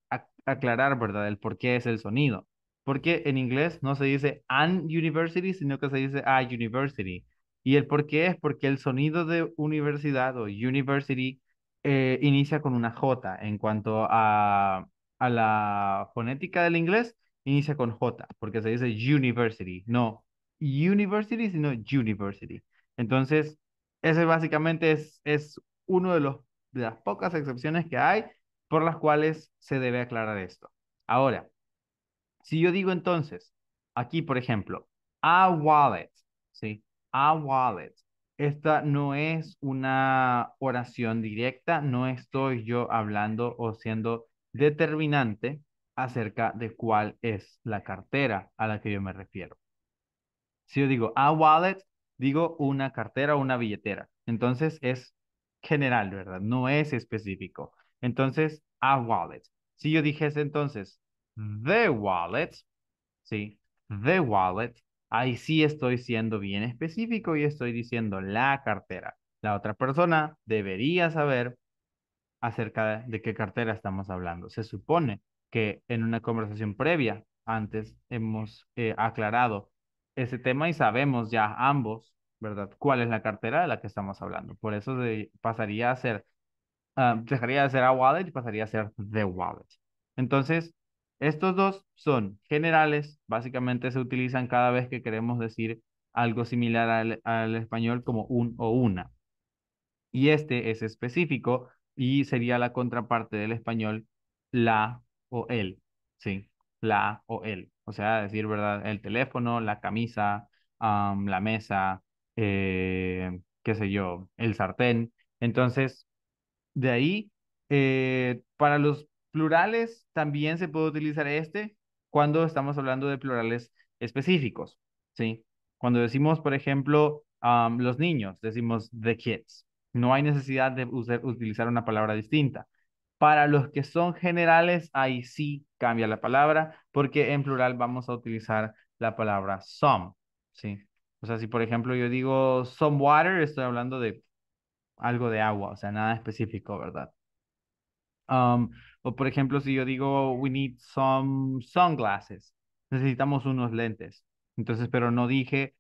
aclarar, ¿verdad?, el por es el sonido. Porque en inglés no se dice an university, sino que se dice a university. Y el por es porque el sonido de universidad o university eh, inicia con una J en cuanto a la fonética del inglés inicia con J, porque se dice university, no university, sino university. Entonces, ese básicamente es, es uno de, los, de las pocas excepciones que hay por las cuales se debe aclarar esto. Ahora, si yo digo entonces, aquí por ejemplo, a wallet, ¿sí? A wallet. Esta no es una oración directa, no estoy yo hablando o siendo determinante acerca de cuál es la cartera a la que yo me refiero. Si yo digo a wallet, digo una cartera o una billetera. Entonces es general, ¿verdad? No es específico. Entonces, a wallet. Si yo dijese entonces the wallet, ¿sí? The wallet, ahí sí estoy siendo bien específico y estoy diciendo la cartera. La otra persona debería saber acerca de, qué cartera estamos hablando. Se supone que en una conversación previa antes hemos eh, aclarado ese tema y sabemos ya ambos, ¿verdad? ¿Cuál es la cartera de la que estamos hablando? Por eso pasaría a ser, ah, dejaría de ser a wallet y pasaría a ser the wallet. Entonces, estos dos son generales, básicamente se utilizan cada vez que queremos decir algo similar al, al español como un o una. Y este es específico y sería la contraparte del español, la o el, sí, la o el. O sea, decir, ¿verdad? El teléfono, la camisa, la mesa, eh, qué sé yo, el sartén. Entonces, de ahí, eh, para los plurales también se puede utilizar este cuando estamos hablando de plurales específicos, ¿sí? Cuando decimos, por ejemplo, los niños, decimos the kids. No hay necesidad de usar, utilizar una palabra distinta. Para los que son generales, ahí sí cambia la palabra, porque en plural vamos a utilizar la palabra some, ¿sí? O sea, si por ejemplo yo digo some water, estoy hablando de algo de agua, o sea, nada específico, ¿verdad? Um, o por ejemplo, si yo digo we need some sunglasses, necesitamos unos lentes. Entonces, pero no dije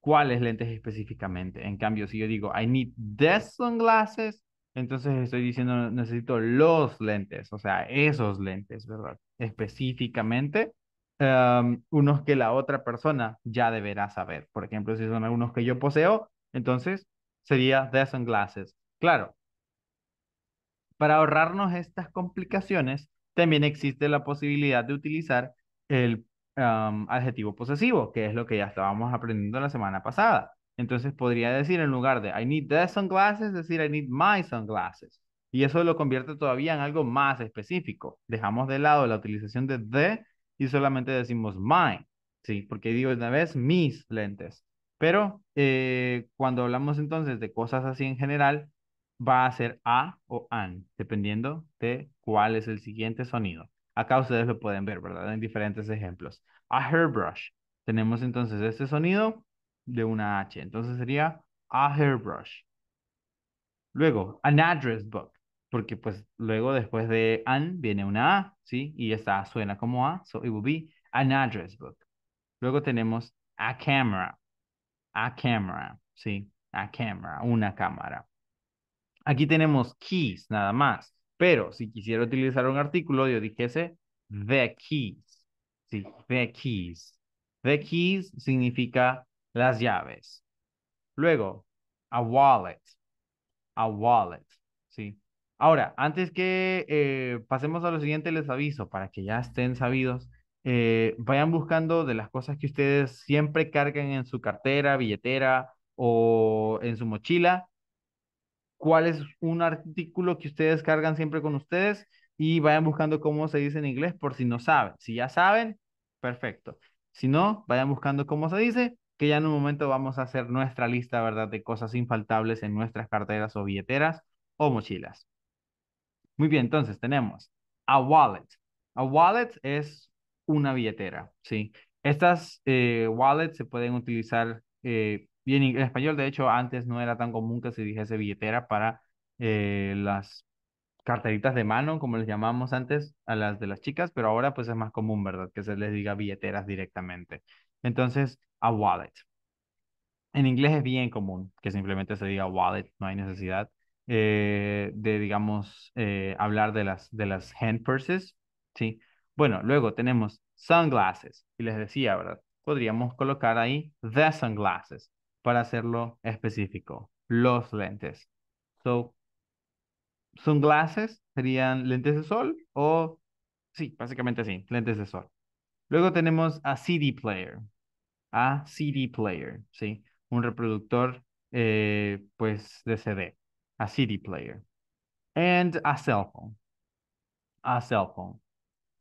cuáles lentes específicamente. En cambio, si yo digo I need these sunglasses, entonces estoy diciendo, necesito los lentes, o sea, esos lentes, ¿verdad? Específicamente, em, unos que la otra persona ya deberá saber. Por ejemplo, si son algunos que yo poseo, entonces sería the sunglasses. Claro, para ahorrarnos estas complicaciones, también existe la posibilidad de utilizar el em, adjetivo posesivo, que es lo que ya estábamos aprendiendo la semana pasada. Entonces podría decir en lugar de I need the sunglasses, decir I need my sunglasses. Y eso lo convierte todavía en algo más específico. Dejamos de lado la utilización de the y solamente decimos my. Sí, porque digo una vez mis lentes. Pero eh, cuando hablamos entonces de cosas así en general, va a ser a o an, dependiendo de cuál es el siguiente sonido. Acá ustedes lo pueden ver, ¿verdad? En diferentes ejemplos. A hairbrush. Tenemos entonces este sonido de una H. Entonces sería a hairbrush. Luego, an address book, porque pues luego después de an viene una A, ¿sí? Y esta suena como A, so it will be an address book. Luego tenemos a camera, a camera, ¿sí? A camera, una cámara. Aquí tenemos keys, nada más. Pero si quisiera utilizar un artículo, yo dijese the keys, ¿sí? The keys. The keys significa las llaves. Luego, a wallet. A wallet, ¿sí? Ahora, antes que eh, pasemos a lo siguiente, les aviso para que ya estén sabidos. Eh, vayan buscando de las cosas que ustedes siempre cargan en su cartera, billetera o en su mochila, cuál es un artículo que ustedes cargan siempre con ustedes y vayan buscando cómo se dice en inglés por si no saben. Si ya saben, perfecto. Si no, vayan buscando cómo se dice que ya en un momento vamos a hacer nuestra lista, ¿verdad?, de cosas infaltables en nuestras carteras o billeteras o mochilas. Muy bien, entonces tenemos a wallet. A wallet es una billetera, ¿sí? Estas eh, wallets se pueden utilizar, eh, y en, español de hecho antes no era tan común que se dijese billetera para eh, las carteritas de mano, como les llamamos antes a las de las chicas, pero ahora pues es más común, ¿verdad? Que se les diga billeteras directamente. Entonces, a wallet. En inglés es bien común que simplemente se diga wallet, no hay necesidad eh, de, digamos, eh, hablar de las, de las hand purses, ¿sí? Bueno, luego tenemos sunglasses, y les decía, ¿verdad? Podríamos colocar ahí the sunglasses para hacerlo específico, los lentes. So, sunglasses serían lentes de sol o, sí, básicamente sí, lentes de sol. Luego tenemos a CD player, a CD player, ¿sí? Un reproductor, eh, pues, de CD, a CD player. And a cell phone. A cell phone.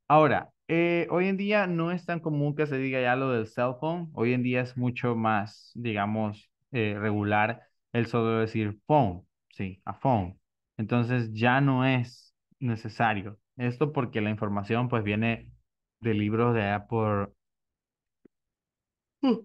Ahora, eh, hoy en día no es tan común que se diga ya lo del cell phone. Hoy en día es mucho más, digamos, eh, regular el solo decir phone, ¿sí? A phone. Entonces ya no es necesario. Esto porque la información pues viene de libros de Apple. por Hmm.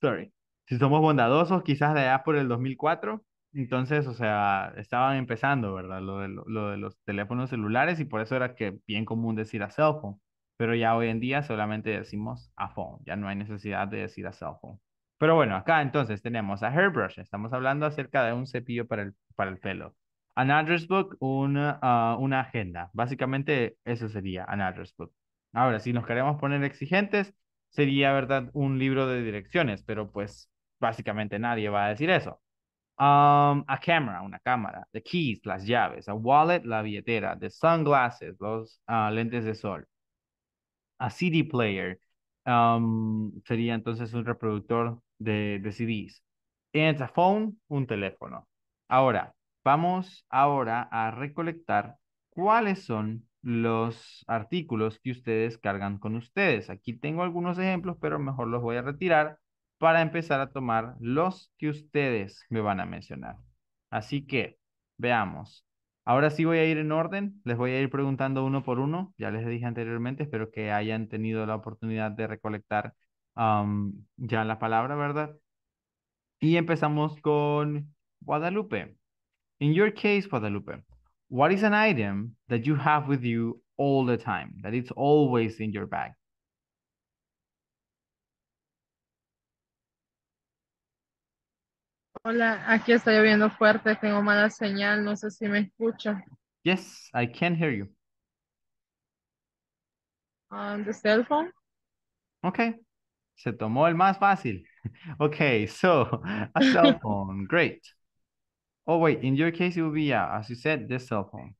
Sorry. Si somos bondadosos, quizás de allá por el 2004, entonces, o sea, estaban empezando, ¿verdad? Lo de, lo, de los teléfonos celulares y por eso era que bien común decir a cell phone. Pero ya hoy en día solamente decimos a phone, ya no hay necesidad de decir a cell phone. Pero bueno, acá entonces tenemos a hairbrush, estamos hablando acerca de un cepillo para el, para el pelo. An address book, una, ah, una agenda. Básicamente eso sería an address book. Ahora, si nos queremos poner exigentes, sería, ¿verdad?, un libro de direcciones, pero pues básicamente nadie va a decir eso. Um, a camera, una cámara. The keys, las llaves. A wallet, la billetera. The sunglasses, los ah, lentes de sol. A CD player, um, sería entonces un reproductor de, de CDs. And a phone, un teléfono. Ahora, vamos ahora a recolectar cuáles son los artículos que ustedes cargan con ustedes. Aquí tengo algunos ejemplos, pero mejor los voy a retirar para empezar a tomar los que ustedes me van a mencionar. Así que, veamos. Ahora sí voy a ir en orden, les voy a ir preguntando uno por uno, ya les dije anteriormente, espero que hayan tenido la oportunidad de recolectar ya la palabra, ¿verdad? Y empezamos con Guadalupe. In your case, Guadalupe, what is an item that you have with you all the time, that it's always in your bag? Hola, aquí está lloviendo fuerte, tengo mala señal, no sé si me escucha. Yes, I can hear you. On the cell phone. Okay, se tomó el más fácil. [laughs] Okay, so a cell [laughs] phone, great. Oh, wait, in your case, it would be, yeah, as you said, the cell phone.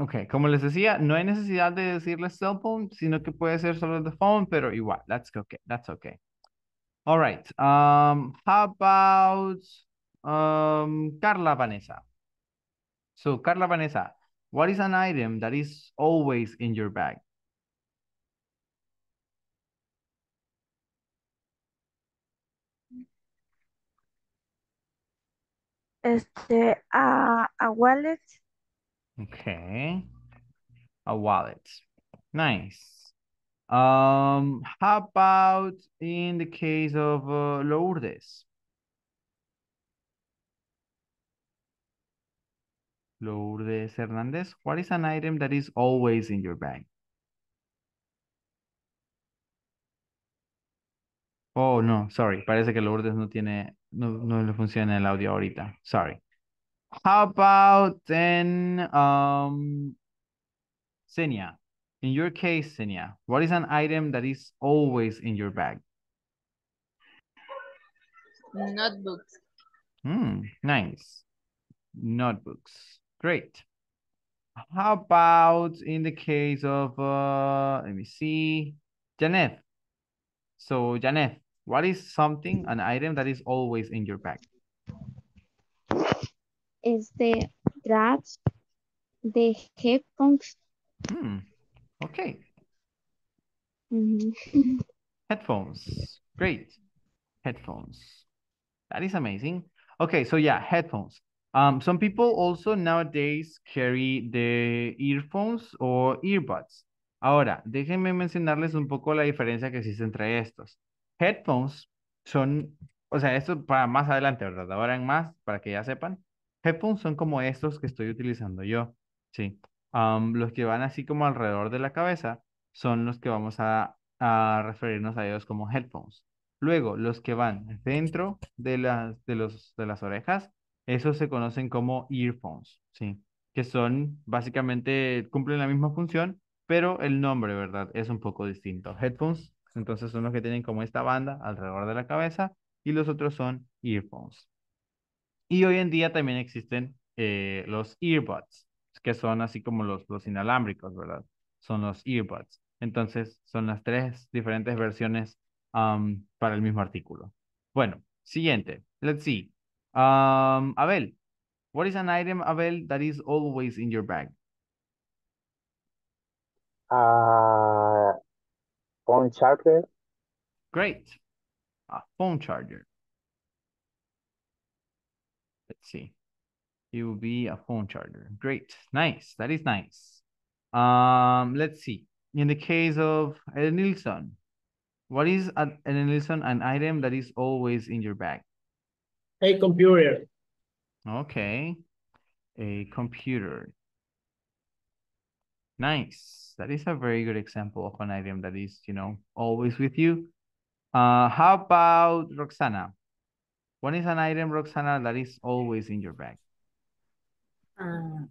Ok, como les decía, no hay necesidad de decirle cell phone, sino que puede ser solo the phone, pero igual, that's okay, that's okay. All right, um, how about um, Carla Vanessa? So, Carla Vanessa, what is an item that is always in your bag? Este, a, a wallet. Okay. A wallet. Nice. Um, how about in the case of uh, Lourdes? Lourdes Hernandez, what is an item that is always in your bag? Oh, no, sorry. Parece que Lourdes no tiene, no, le funciona el audio ahorita. Sorry. How about then, Senia? Um, in your case, Senia, what is an item that is always in your bag? Notebooks. Hmm, nice. Notebooks. Great. How about in the case of, uh, let me see, Janet? So, Janet, What is something, an item that is always in your bag? Is the drugs, the headphones. Hmm. Okay. Mm -hmm. [laughs] headphones. Great. Headphones. That is amazing. Okay, so yeah, headphones. Um, some people also nowadays carry the earphones or earbuds. Ahora, déjenme mencionarles un poco la diferencia que existe entre estos. headphones son, o sea, esto para más adelante, ¿verdad? Ahora en más, para que ya sepan, headphones son como estos que estoy utilizando yo, ¿sí? los que van así como alrededor de la cabeza son los que vamos a, a referirnos a ellos como headphones. Luego, los que van dentro de las, de los, de las orejas, esos se conocen como earphones, ¿sí? Que son básicamente, cumplen la misma función, pero el nombre, ¿verdad? Es un poco distinto. Headphones entonces son los que tienen como esta banda alrededor de la cabeza y los otros son earphones. Y hoy en día también existen eh, los earbuds, que son así como los, los inalámbricos, ¿verdad? Son los earbuds. Entonces son las tres diferentes versiones para el mismo artículo. Bueno, siguiente. Let's see. Abel, what is an item, Abel, that is always in your bag? Ah, phone charger. Great. A phone charger. Let's see. It will be a phone charger. Great. Nice. That is nice. Um, let's see. In the case of Ellen Nilsson, what is an Nilsson an item that is always in your bag? A computer. Okay. A computer. Nice that is a very good example of an item that is, you know, always with you. Uh, how about Roxana? What is an item, Roxana, that is always in your bag? Uh,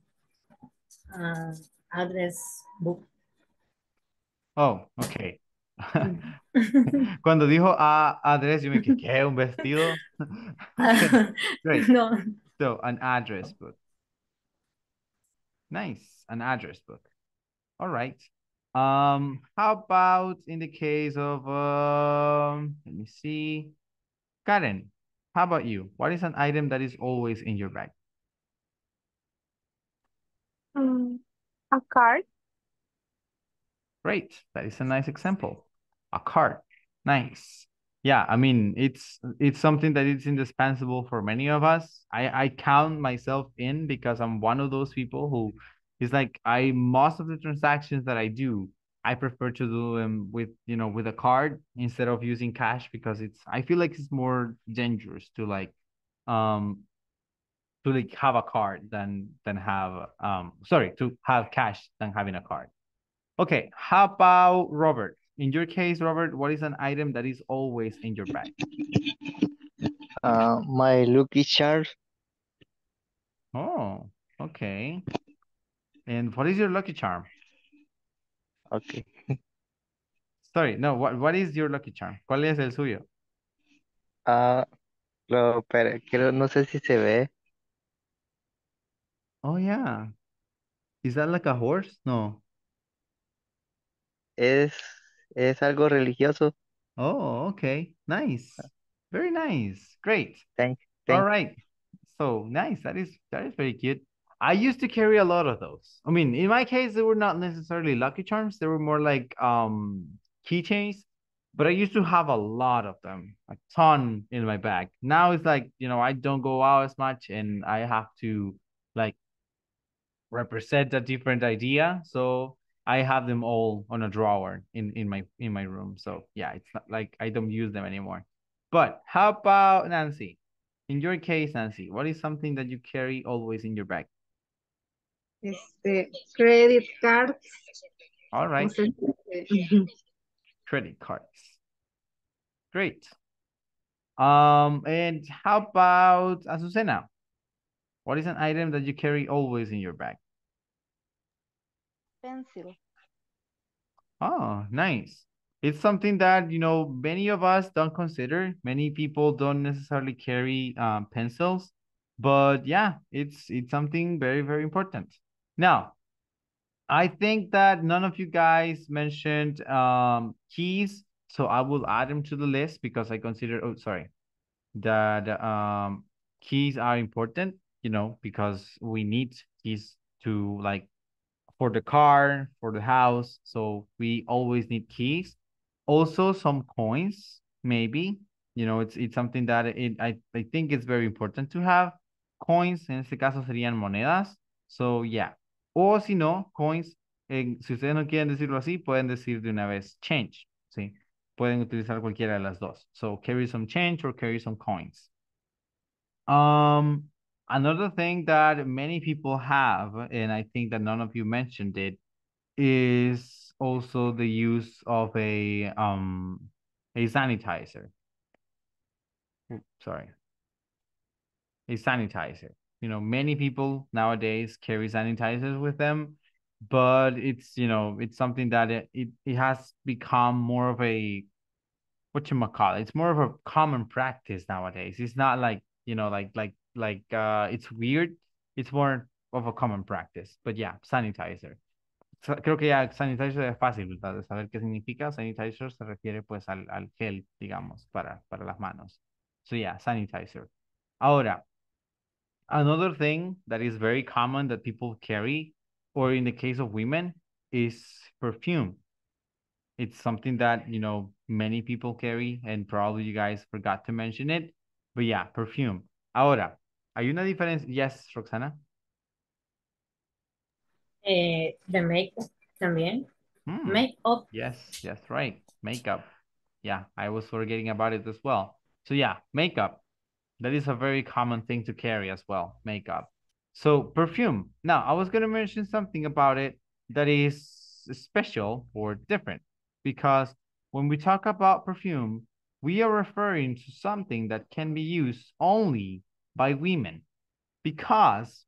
uh, address book. Oh, okay. [laughs] [laughs] Cuando dijo a ah, address, yo me quedé un vestido. [laughs] No. So, an address book. Nice, an address book. All right. Um, how about in the case of, um, let me see, Karen, how about you? What is an item that is always in your bag? Um, a card. Great. That is a nice example. A card. Nice. Yeah, I mean, it's it's something that is indispensable for many of us. I, I count myself in because I'm one of those people who he's like i most of the transactions that i do i prefer to do them with you know with a card instead of using cash because it's i feel like it's more dangerous to like um to like have a card than than have um sorry to have cash than having a card okay how about robert in your case robert what is an item that is always in your bag uh my lucky charm oh okay and what is your lucky charm? Okay. Sorry, no, what, what is your lucky charm? ¿Cuál es el suyo? Ah, uh, pero quiero, no sé si se ve. Oh, yeah. Is that like a horse? No. Es, es algo religioso. Oh, okay. Nice. Very nice. Great. Thank, thank All right. So nice. That is that is very cute. I used to carry a lot of those. I mean, in my case, they were not necessarily Lucky Charms. They were more like um keychains, but I used to have a lot of them, a ton in my bag. Now it's like, you know, I don't go out as much and I have to like represent a different idea. So I have them all on a drawer in, in my in my room. So yeah, it's not like I don't use them anymore. But how about Nancy? In your case, Nancy, what is something that you carry always in your bag? este, credit cards. All right. [laughs] credit cards. Great. Um, and how about Azucena? What is an item that you carry always in your bag? Pencil. Oh, nice. It's something that, you know, many of us don't consider. Many people don't necessarily carry um, pencils. But yeah, it's it's something very, very important. Now, I think that none of you guys mentioned um, keys, so I will add them to the list because I consider, oh, sorry, that um, keys are important, you know, because we need keys to like for the car, for the house. So we always need keys. Also some coins, maybe, you know, it's, it's something that it, I, I think it's very important to have coins. En este caso serían monedas. So yeah, O si no, coins, eh, si ustedes no quieren decirlo así, pueden decir de una vez change, ¿sí? Pueden utilizar cualquiera de las dos. So carry some change or carry some coins. Um, another thing that many people have, and I think that none of you mentioned it, is also the use of a um a sanitizer. Hmm. Sorry. A sanitizer you know many people nowadays carry sanitizers with them but it's you know it's something that it, it, it has become more of a what you call it's more of a common practice nowadays it's not like you know like like like uh it's weird it's more of a common practice but yeah sanitizer creo que ya sanitizer es fácil ¿verdad? de saber qué significa sanitizer se refiere pues al, al gel digamos para para las manos so yeah sanitizer ahora Another thing that is very common that people carry, or in the case of women, is perfume. It's something that, you know, many people carry and probably you guys forgot to mention it. But yeah, perfume. Ahora, ¿hay una diferencia? Yes, Roxana. Eh, the makeup también. Mm. Makeup. Yes, yes, right. Makeup. Yeah, I was forgetting about it as well. So yeah, makeup. That is a very common thing to carry as well, makeup. So perfume. Now, I was going to mention something about it that is special or different because when we talk about perfume, we are referring to something that can be used only by women because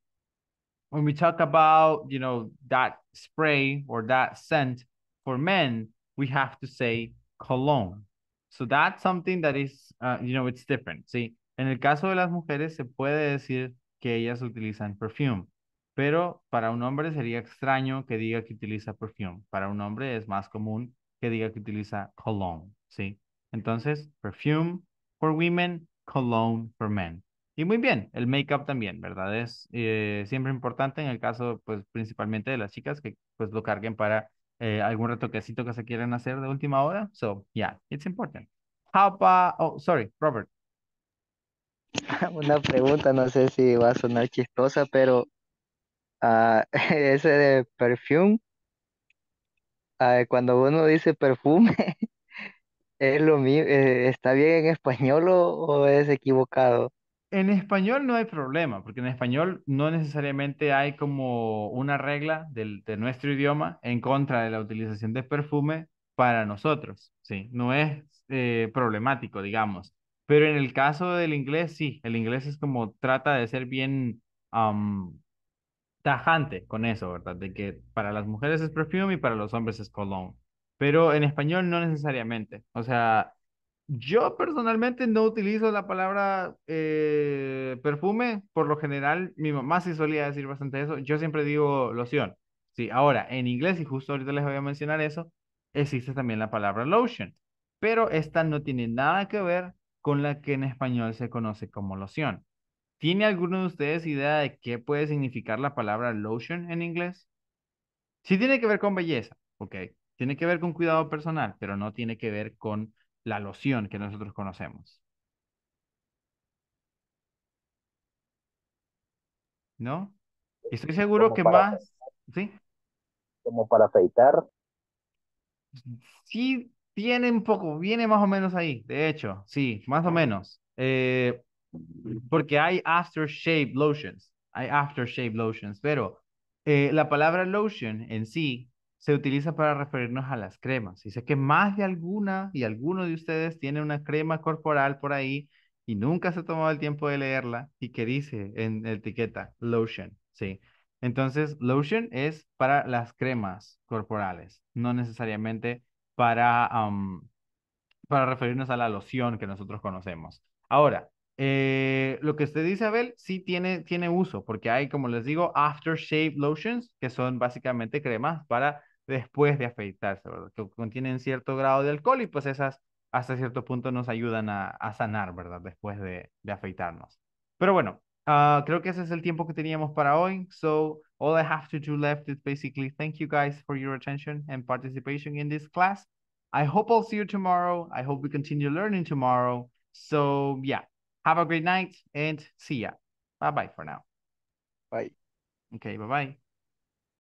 when we talk about, you know, that spray or that scent for men, we have to say cologne. So that's something that is, uh, you know, it's different. See, En el caso de las mujeres se puede decir que ellas utilizan perfume, pero para un hombre sería extraño que diga que utiliza perfume. Para un hombre es más común que diga que utiliza cologne, ¿sí? Entonces, perfume for women, cologne for men. Y muy bien, el make-up también, ¿verdad? Es eh, siempre importante en el caso, pues, principalmente de las chicas que, pues, lo carguen para eh, algún retoquecito que se quieran hacer de última hora. So, yeah, it's important. How about, oh, sorry, Robert, [laughs] Una pregunta, no sé si va a sonar chistosa, pero ah, [laughs] ese de perfume, cuando uno dice perfume, [laughs] ¿es lo eh, está bien en español o, es equivocado? En español no hay problema, porque en español no necesariamente hay como una regla de nuestro idioma en contra de la utilización de perfume para nosotros, ¿sí? No es eh, problemático, digamos. Pero en el caso del inglés, sí, el inglés es como trata de ser bien tajante con eso, ¿verdad? De que para las mujeres es perfume y para los hombres es cologne. Pero en español no necesariamente. O sea, yo personalmente no utilizo la palabra eh, perfume. Por lo general, mi mamá sí solía decir bastante eso. Yo siempre digo loción. Sí, ahora, en inglés, y justo ahorita les voy a mencionar eso, existe también la palabra lotion. Pero esta no tiene nada que ver con la que en español se conoce como loción. ¿Tiene alguno de ustedes idea de qué puede significar la palabra lotion en inglés? Sí tiene que ver con belleza, ok. Tiene que ver con cuidado personal, pero no tiene que ver con la loción que nosotros conocemos. ¿No? Estoy seguro que más, ¿sí? Como para afeitar. Sí, tiene un poco, viene más o menos ahí, de hecho, sí, más o menos. Eh, porque hay aftershave lotions, hay aftershave lotions, pero eh, la palabra lotion en sí se utiliza para referirnos a las cremas. Y sé que más de alguna y alguno de ustedes tiene una crema corporal por ahí y nunca se ha tomado el tiempo de leerla y que dice en la etiqueta lotion, ¿sí? Entonces, lotion es para las cremas corporales, no necesariamente para, para referirnos a la loción que nosotros conocemos. Ahora, eh, lo que usted dice, Abel, sí tiene, tiene uso, porque hay, como les digo, aftershave lotions, que son básicamente cremas para después de afeitarse, ¿verdad? Que contienen cierto grado de alcohol y pues esas hasta cierto punto nos ayudan a, sanar, ¿verdad? Después de, de afeitarnos. Pero bueno, ah, creo que ese es el tiempo que teníamos para hoy. So, All I have to do left is basically thank you guys for your attention and participation in this class. I hope I'll see you tomorrow. I hope we continue learning tomorrow. So yeah, have a great night and see ya. Bye-bye for now. Bye. Okay, bye-bye.